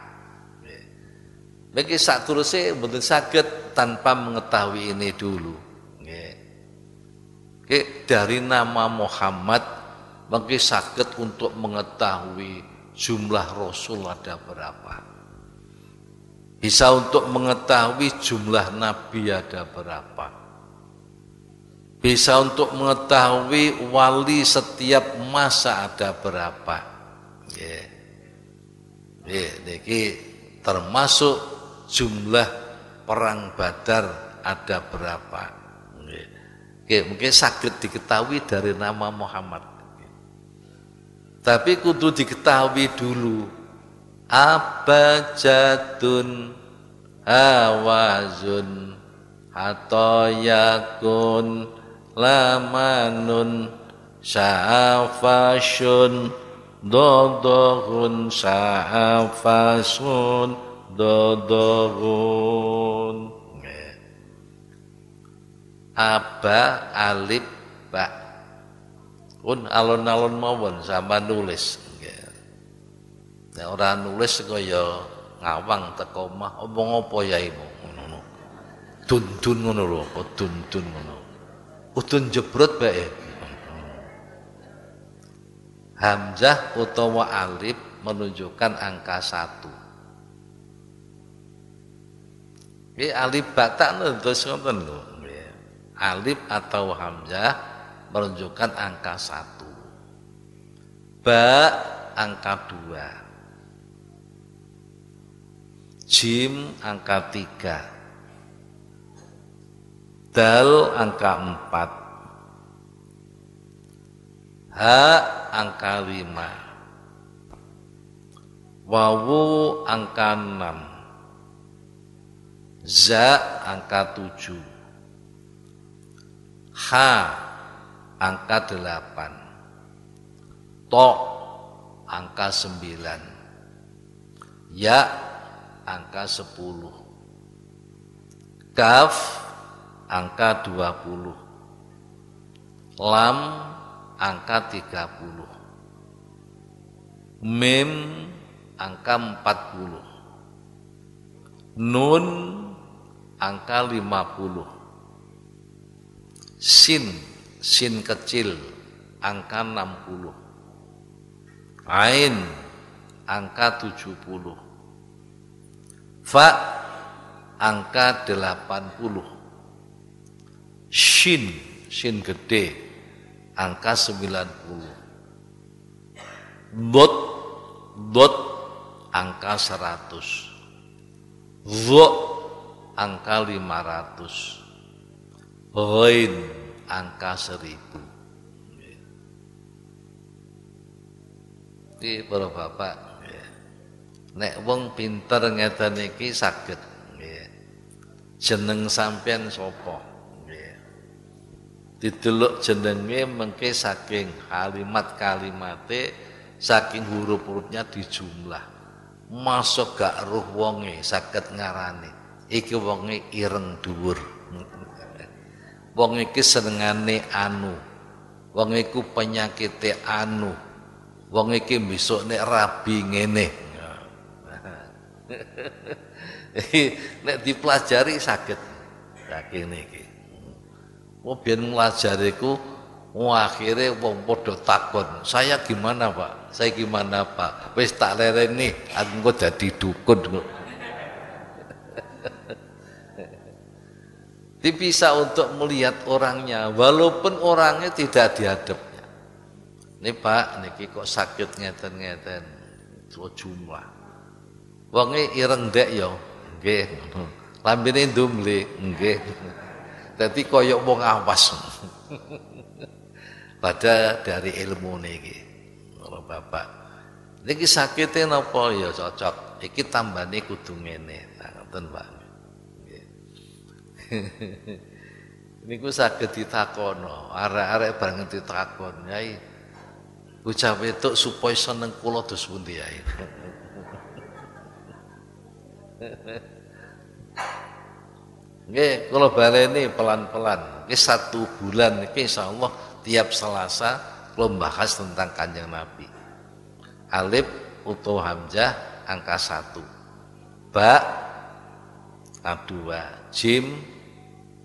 Speaker 1: niki sak terusnya betul sakit tanpa mengetahui ini dulu niki dari nama Muhammad niki sakit untuk mengetahui jumlah rasul ada berapa. Bisa untuk mengetahui jumlah nabi ada berapa. Bisa untuk mengetahui wali setiap masa ada berapa. niki termasuk jumlah perang Badar ada berapa. Oke, mungkin sakit diketahui dari nama Muhammad. Tapi kudu diketahui dulu abajadun hawazun yakun lamanun syafasun dodohun sa'afasun dodohun apa alif ba pun alon-alon mawon sama nulis orang ora nulis kaya ngawang teko mah omong apa yaimu ngono. Dundun ngono lho, apa dundun ngono. Udun jebrot bae. Hamzah utawa alif menunjukkan angka satu. Ini alif batak nulis ngoten lho. Alif atau hamzah menunjukkan angka satu ba angka dua jim angka tiga dal angka empat ha angka lima wawu angka enam za angka tujuh ha angka delapan. Tok angka sembilan. Ya angka sepuluh. Kaf angka dua puluh. Lam angka tiga puluh. Mim angka empat puluh. Nun angka lima puluh. Sin sin kecil angka 60 ain angka 70 fa angka 80 shin shin gede angka 90 bot bot angka 100 zo angka 500 ghain angka seribu. Di ya. para bapak, ya. nek wong pinter ngeten iki sakit, ya. Jeneng sampean sopo Diteluk jenenge mengke saking kalimat kalimate saking huruf-hurufnya dijumlah. Masuk gak ruh wonge sakit ngarani. Iki wonge ireng dhuwur wong iki senengane anu wong iku penyakite anu wong iki besok nek rabi ngene nek dipelajari sakit sakit niki Wong biyen nglajariku akhirnya wong padha takon, "Saya gimana, Pak? Saya gimana, Pak?" Wis tak lereni, aku jadi dukun bisa untuk melihat orangnya, walaupun orangnya tidak dihadapnya. Ini Pak, ini kok sakit ngeten-ngeten. So jumlah. Wangi ireng dek yo. Ya, nggih. Lambene ndumle, nggih. Dadi kaya wong awas. Pada dari ilmu niki. kalau bapak. Ini sakitnya napa yo ya, cocok. Ini tambah niku ngene. Nah, ngoten, Pak ini niku saged ditakono, arek-arek bareng ditakon, Yai. Bocah wedok supaya seneng kula dos pundi, ya. Nggih, kula baleni pelan-pelan. Iki satu bulan Insya Allah tiap Selasa kula bahas tentang Kanjeng Nabi. Alif Uto hamzah angka satu Ba abdua Jim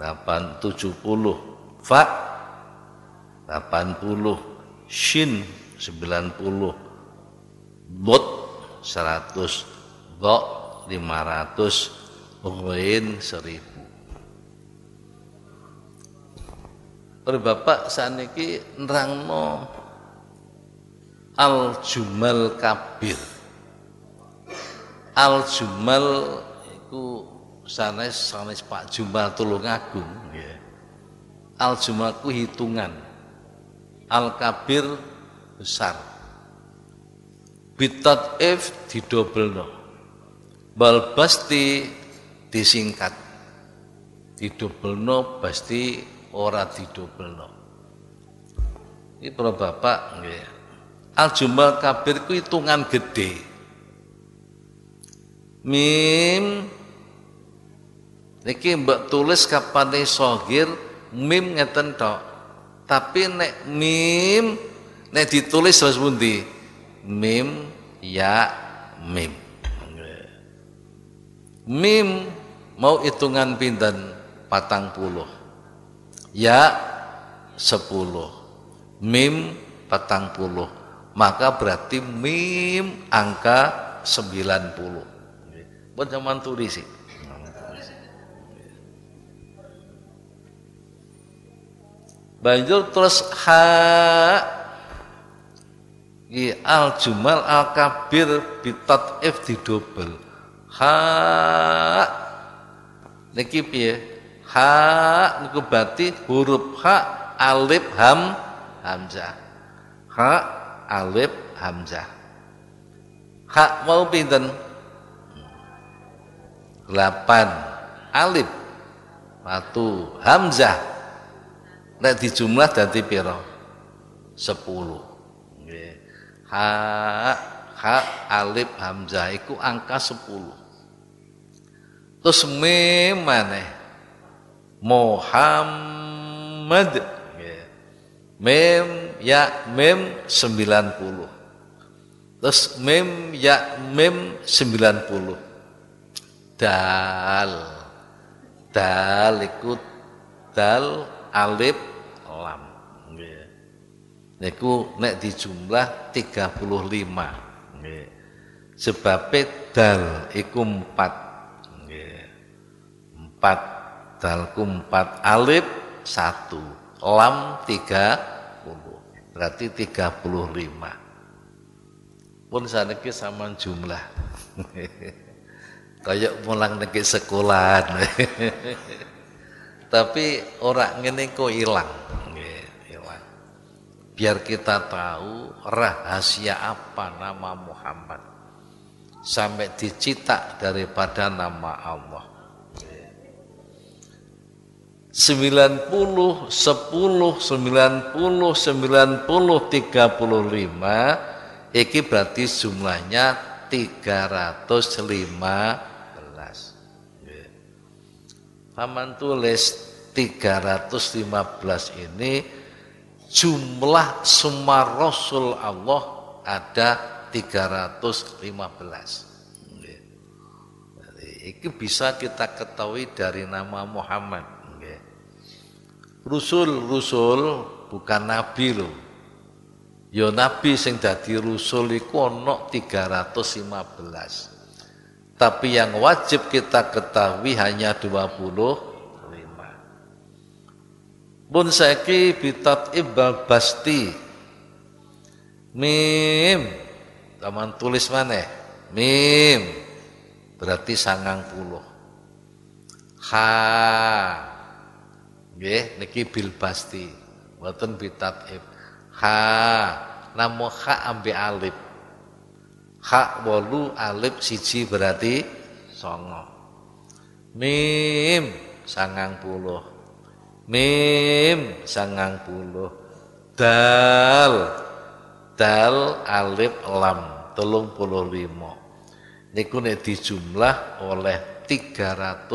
Speaker 1: 870 fa 80 shin 90 bot 100 do 500 ghain 1000 Para bapak saniki nerangno al jumal kabir al jumal iku sanes sanes Pak Jumal Tulung Agung ya. Al ku hitungan Al Kabir besar Bitat F no, Bal Basti disingkat no Basti ora no. Ini para bapak ya. Al Jumal Kabir ku hitungan gede Mim Niki mbak tulis ini sogir mim ngeten tok. Tapi nek mim nek ditulis terus bunti, Mim ya mim. Mim mau hitungan pinten? Patang puluh. Ya sepuluh. Mim patang puluh. Maka berarti mim angka sembilan puluh. Buat zaman tulis sih. Banjur terus ha i al jumal al kabir bitat f di double. Ha niki piye? Ha niku berarti huruf ha alif ham hamzah. Ha alif hamzah. Ha mau pinten? 8 alif 1 hamzah nek dijumlah jumlah dari piro? Sepuluh. Ha ha alif hamzah Itu angka sepuluh. Terus memane Muhammad mem ya mem sembilan puluh. Terus mem ya mem sembilan puluh. Dal. Dal ikut dal alif lam niku nek tiga 35 lima. Sebab dal ikum empat, empat dal kum 4 alif 1 lam 30 berarti tiga puluh lima. pun saniki sama jumlah kayak pulang niki sekolah. tapi orang ini kok hilang biar kita tahu rahasia apa nama Muhammad sampai dicita daripada nama Allah 90 10 90 90 35 iki berarti jumlahnya 305 Paman tulis 315 ini jumlah semua Rasul Allah ada 315. Jadi, ini bisa kita ketahui dari nama Muhammad. Rusul-rusul bukan nabi loh. Ya nabi sing dadi rusul iku ana 315. Tapi yang wajib kita ketahui hanya 25. Pun seki bitat ibal basti. Mim. Taman tulis mana? Mim. Berarti sangang puluh. Ha. Nggih, niki bil basti. waten bitat ib. Ha. Namo ha ambe alif hak wolu alif siji berarti songo mim sangang puluh mim sangang puluh dal dal alif lam telung puluh limo Ini nek dijumlah oleh 314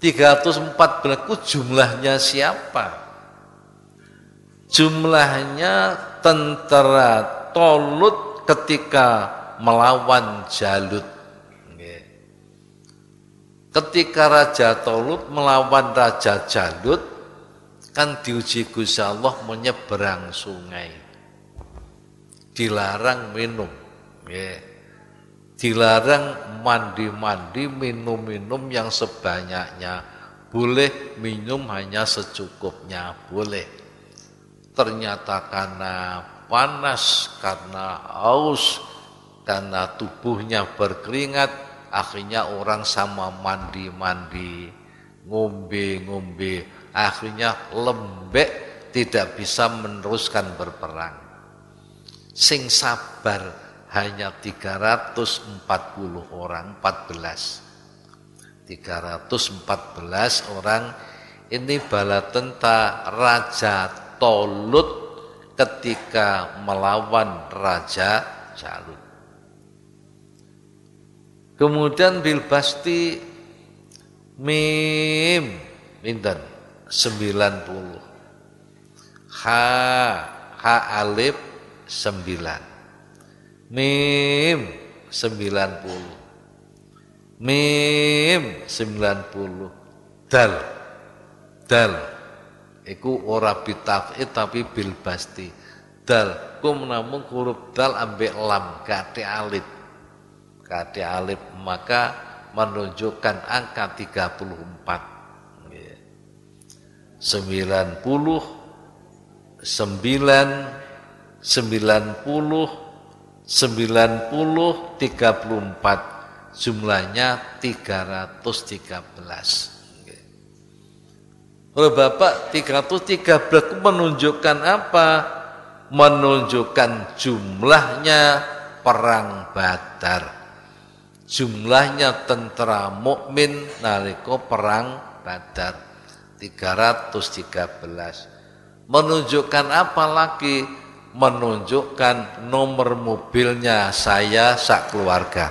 Speaker 1: 314 ku jumlahnya siapa? jumlahnya tentara Tolut ketika melawan Jalut. Ketika Raja Tolut melawan Raja Jalut, kan diuji Gusti Allah menyeberang sungai. Dilarang minum. Dilarang mandi-mandi, minum-minum yang sebanyaknya. Boleh minum hanya secukupnya, boleh ternyata karena panas, karena haus, karena tubuhnya berkeringat, akhirnya orang sama mandi-mandi, ngombe-ngombe, akhirnya lembek tidak bisa meneruskan berperang. Sing sabar hanya 340 orang, 14. 314 orang ini bala tentara raja Tolut ketika melawan Raja Jalut. Kemudian Bilbasti mim minten 90. H H alif 9. Mim 90. Mim 90. Dal dal iku ora bitafi tapi bil basti dal kum namung huruf dal ambek lam kate alif kate alif maka menunjukkan angka 34 90 9 90 90 34 jumlahnya 313 kalau Bapak 313 menunjukkan apa? Menunjukkan jumlahnya perang Badar. Jumlahnya tentara mukmin nalika perang Badar 313. Menunjukkan apa lagi? Menunjukkan nomor mobilnya saya sak keluarga.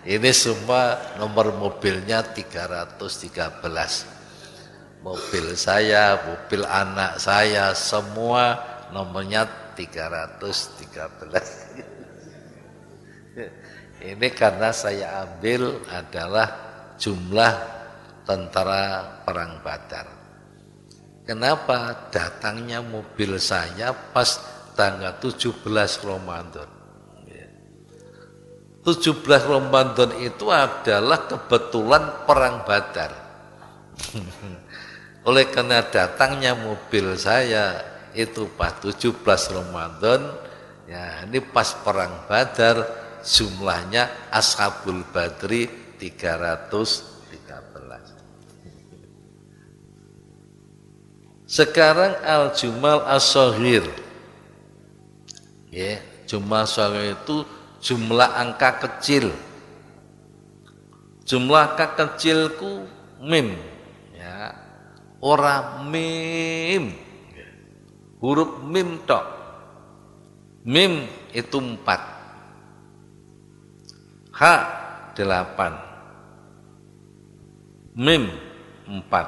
Speaker 1: Ini semua nomor mobilnya 313. Mobil saya, mobil anak saya, semua nomornya 313. Ini karena saya ambil adalah jumlah tentara perang Badar. Kenapa datangnya mobil saya pas tanggal 17 Ramadan? 17 Ramadan itu adalah kebetulan perang Badar. Oleh karena datangnya mobil saya itu pas 17 Ramadan, ya ini pas perang Badar jumlahnya Ashabul Badri 313. Sekarang Al-Jumal As-Sohir. Ya, Jumal Sohir itu jumlah angka kecil jumlah angka kecilku mim ya ora mim huruf mim tok mim itu empat h delapan mim empat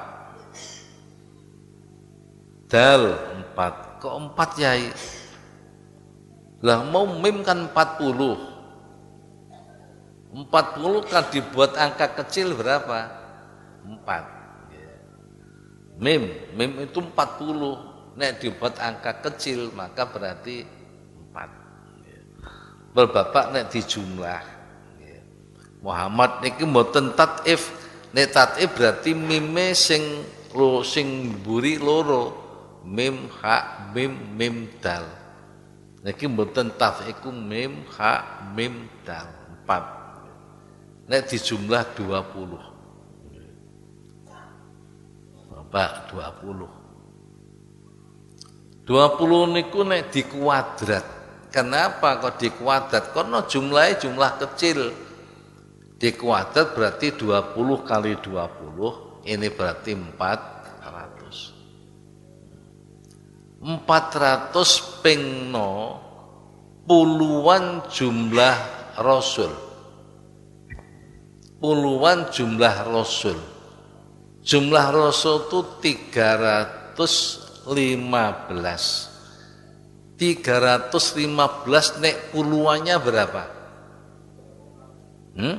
Speaker 1: dal empat kok empat yai lah mau mim kan 40. 40 kan dibuat angka kecil berapa? 4. Mim, mim itu 40. Nek dibuat angka kecil maka berarti 4. Berbapak nek dijumlah. Muhammad niki mboten tatif. Nek tatif berarti mime sing lo sing buri loro. Mim hak mim mim dal. Niki mboten taf iku mim ha mim dal 4. Nek dijumlah 20. Bapak 20. 20 niku nek dikuadrat. Kenapa kok dikuadrat? Karena jumlahnya jumlah kecil. Dikuadrat berarti 20 kali 20 ini berarti 4 400 pengno puluhan jumlah rasul puluhan jumlah rasul jumlah rasul itu 315 315 nek puluhannya berapa? Hmm?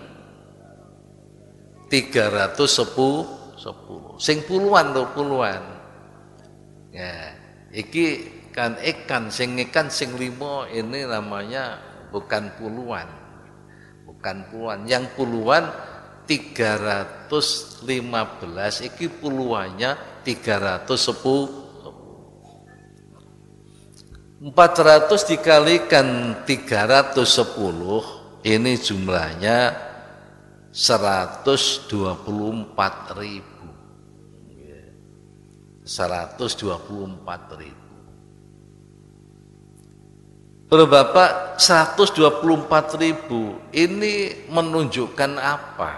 Speaker 1: 310 10 sing puluhan tuh puluhan ya Iki kan ikan, sing ikan sing limo ini namanya bukan puluhan. Bukan puluhan. Yang puluhan 315 iki puluhannya 310 400 dikalikan 310 ini jumlahnya 124 ribu 124 ribu. Terus Bapak, 124 ribu ini menunjukkan apa?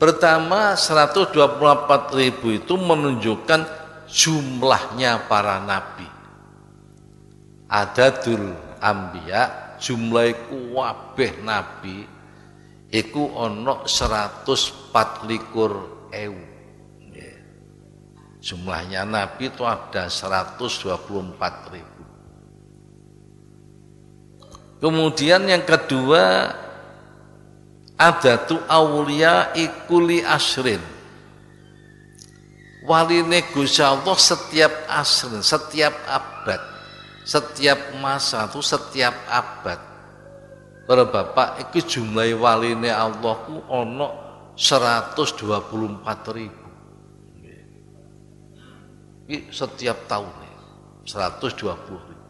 Speaker 1: Pertama, 124 ribu itu menunjukkan jumlahnya para nabi. Ada Adadul ambiya, jumlah kuwabeh nabi, iku onok 144 ewu Jumlahnya Nabi itu ada 124 ribu. Kemudian yang kedua ada tu awliya ikuli asrin. Wali negosya Allah setiap asrin, setiap abad, setiap masa itu setiap abad. Para bapak, itu jumlah wali Allah itu ada 124 ribu setiap tahun 120 ribu.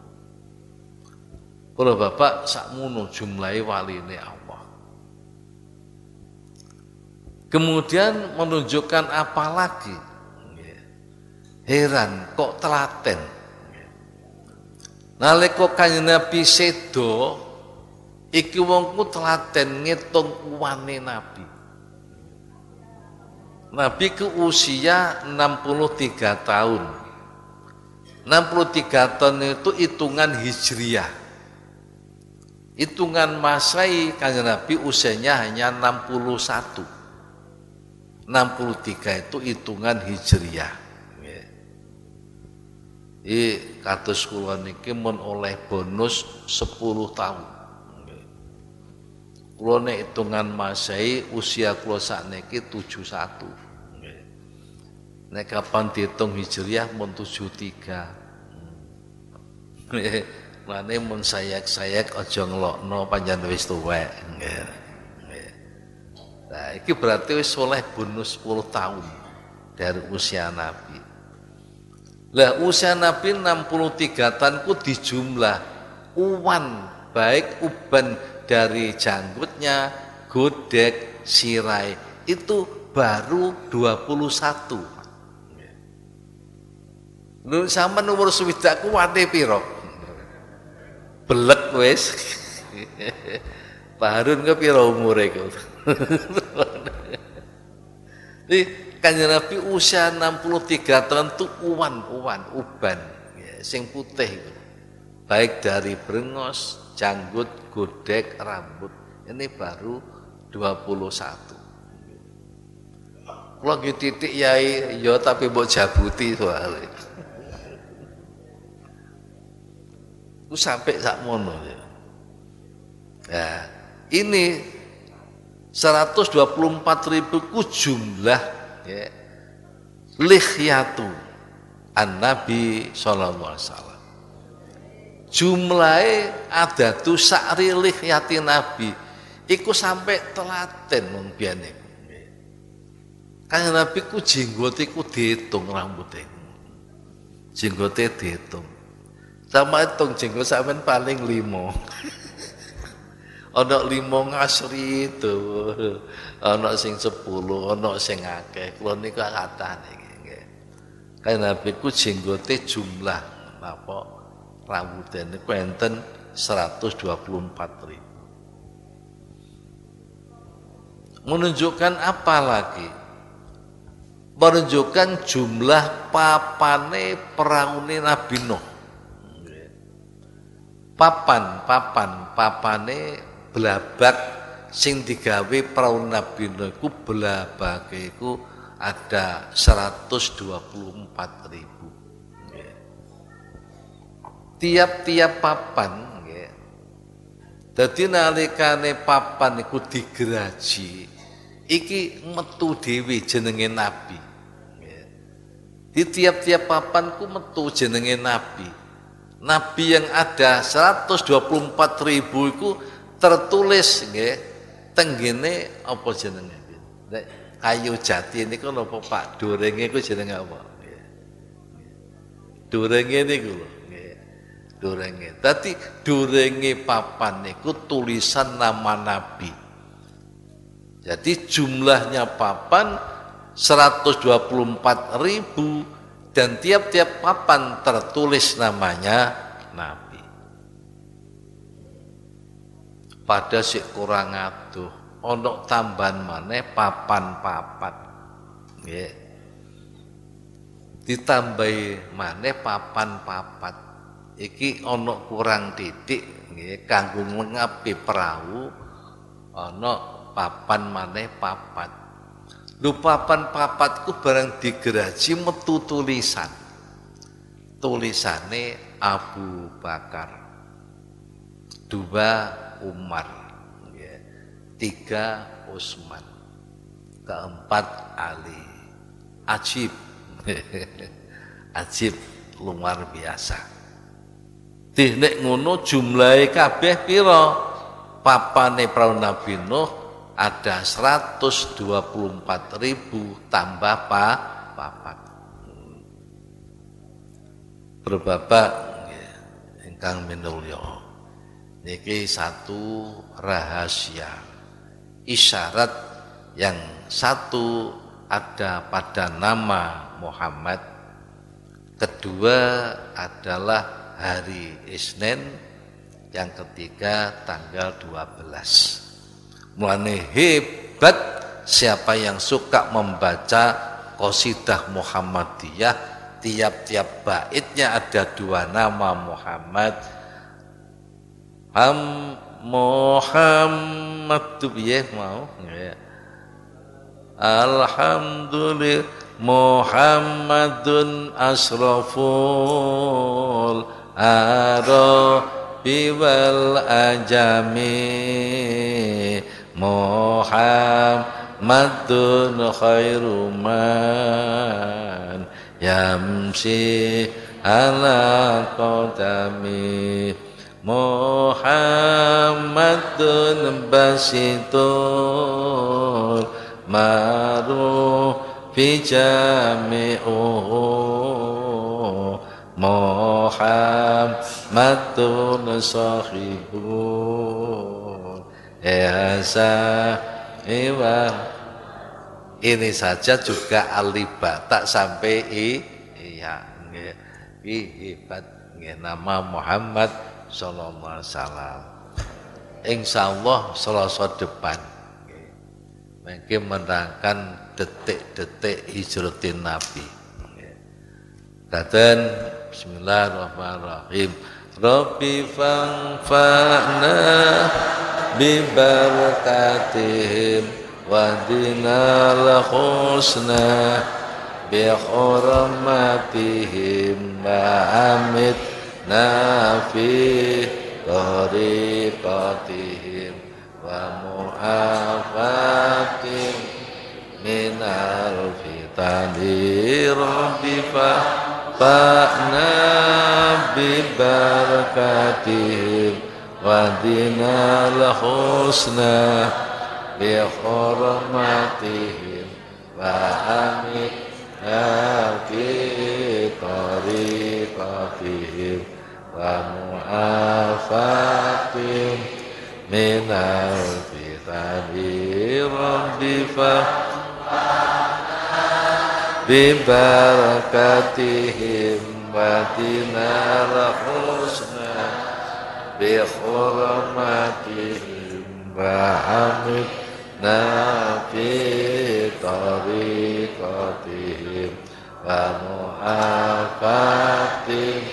Speaker 1: Kalau bapak sakmono jumlahi wali ini Allah. Kemudian menunjukkan apa lagi? Heran kok telaten. Nalika kanya Nabi sedo iki wongku telaten ngitung uwane Nabi. Nabi ke usia 63 tahun. 63 tahun itu hitungan hijriah. Hitungan Masai Kanjeng Nabi usianya hanya 61. 63 itu hitungan hijriah. I kata sekolah ini oleh bonus 10 tahun. Kulo nek hitungan Masehi usia kulo sakniki 71. Nggih. Nek kapan dihitung Hijriah mun 73. Nggih. Mane mun sayak-sayak aja ngelokno panjang wis tuwek. Nggih. Nah, iki berarti wis oleh bonus 10 tahun dari usia Nabi. Lah usia Nabi 63 tahun ku dijumlah uwan baik uban dari janggutnya, godek sirai. Itu baru 21. Lu sama nomor swidak wate piro? Belek wis. Pak Harun ke piro umure iku? Jadi kanjeng Nabi usia 63 tahun tuh uwan uwan uban ya, sing putih itu. Baik dari brengos, janggut, gudek, rambut. Ini baru 21. Kalau gitu titik yai, yo ya, tapi mau jabuti soalnya. Itu sampai sak mono ya. ya. ini 124 ribu ku jumlah ya, lihyatu an Nabi Sallallahu Alaihi jumlahe adatu rilih lihyati nabi iku sampai telaten wong biyen iku Nabi ku jenggot iku diitung rambute jenggote diitung sama hitung jenggot sampean paling limo ana limo ngasri itu ana sing sepuluh, ana sing akeh kalau niku katane nih, Kanjeng Nabi ku jenggote jumlah napa rambutan itu enten 124 ribu. Menunjukkan apa lagi? Menunjukkan jumlah papane peraune Nabi Nuh. Papan, papan, papane belabak sing digawe perahu Nabi Nuh iku ada 124 ribu tiap-tiap papan jadi jadi nalikane papan iku digeraji, iki metu dewi jenenge nabi. Di tiap-tiap papan ku metu jenenge nabi. Nabi yang ada 124 ribu itu tertulis nggih tenggene apa jenenge kayu jati ini kan napa Pak durenge ku jenenge apa durenge ini lho durenge. tadi durenge papan niku tulisan nama nabi. Jadi jumlahnya papan 124 ribu dan tiap-tiap papan tertulis namanya nabi. Pada si kurang aduh, onok tambahan mana papan-papan. ya? Ditambahi mana papan-papan iki ana kurang titik nggih kanggo nglengkapi perahu ana papan maneh papat lu papan papatku barang digeraji metu tulisan tulisane Abu Bakar dua Umar tiga Utsman keempat Ali ajib ajib luar biasa Dih nek ngono jumlahe kabeh Papa Papane perahu Nabi Nuh ada 124 ribu tambah pa, papat. Berbapak engkang minulya. Niki satu rahasia isyarat yang satu ada pada nama Muhammad, kedua adalah hari Isnin yang ketiga tanggal 12 mulane hebat siapa yang suka membaca kosidah Muhammadiyah tiap-tiap baitnya ada dua nama Muhammad Ham Muhammad tuh mau Alhamdulillah Muhammadun asraful arabi wal ajami Muhammadun khairuman yamsi ala qadami Muhammadun basitur maruf fi jami'uhu Muhammadun sahihun Ya Iwa Ini saja juga alibat Tak sampai Iya Ihibat Nama Muhammad Sallallahu Alaihi Wasallam Insya Allah selasa depan Mungkin menerangkan detik-detik hijrutin Nabi Dan Bismillahirrahmanirrahim. Rabbi fangfa'na bi barakatihim wa dinal khusna bi khurmatihim wa amit nafi tariqatihim wa mu'afatihim minal fitani rabbi fangfa'na وانفعنا ببركاتهم وهدنا الحسنى بحرمتهم وأمنا في طريقتهم ومعافاتهم من الفتن رب فهم ببركتهم ودنا الحسنى بحرمتهم وحمدنا في طريقتهم ومعافاتهم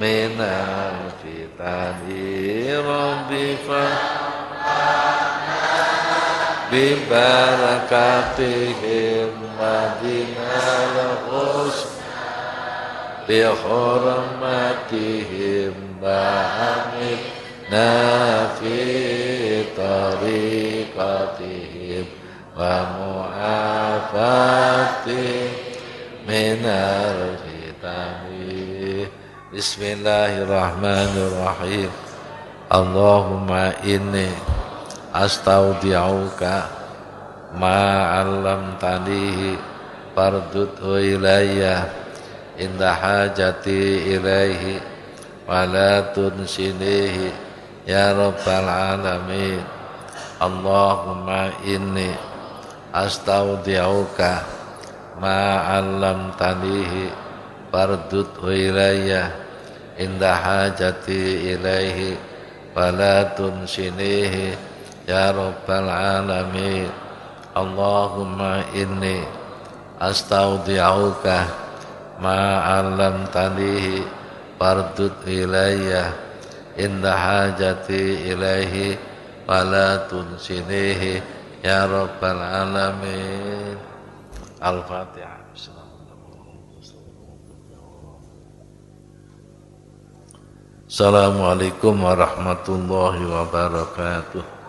Speaker 1: من الفتن رب ببركتهم وقدنا الحسنى بحرمتهم وعملنا في طريقتهم ومعافاتهم من الفتن بسم الله الرحمن الرحيم اللهم إني أستودعك ma'alam tanihi pardut ilayya inda hajati ilaihi wa sinihi tunsinihi ya rabbal alamin Allahumma inni astaudiuka ma'alam tanihi pardut ilayya inda hajati ilaihi wa sinihi tunsinihi ya rabbal alamin Allahumma inni astaudi'uka ma'alam tanihi fardud ilayya inda hajati ilaihi wala tunsinihi ya rabbal alamin al-fatihah Assalamualaikum warahmatullahi wabarakatuh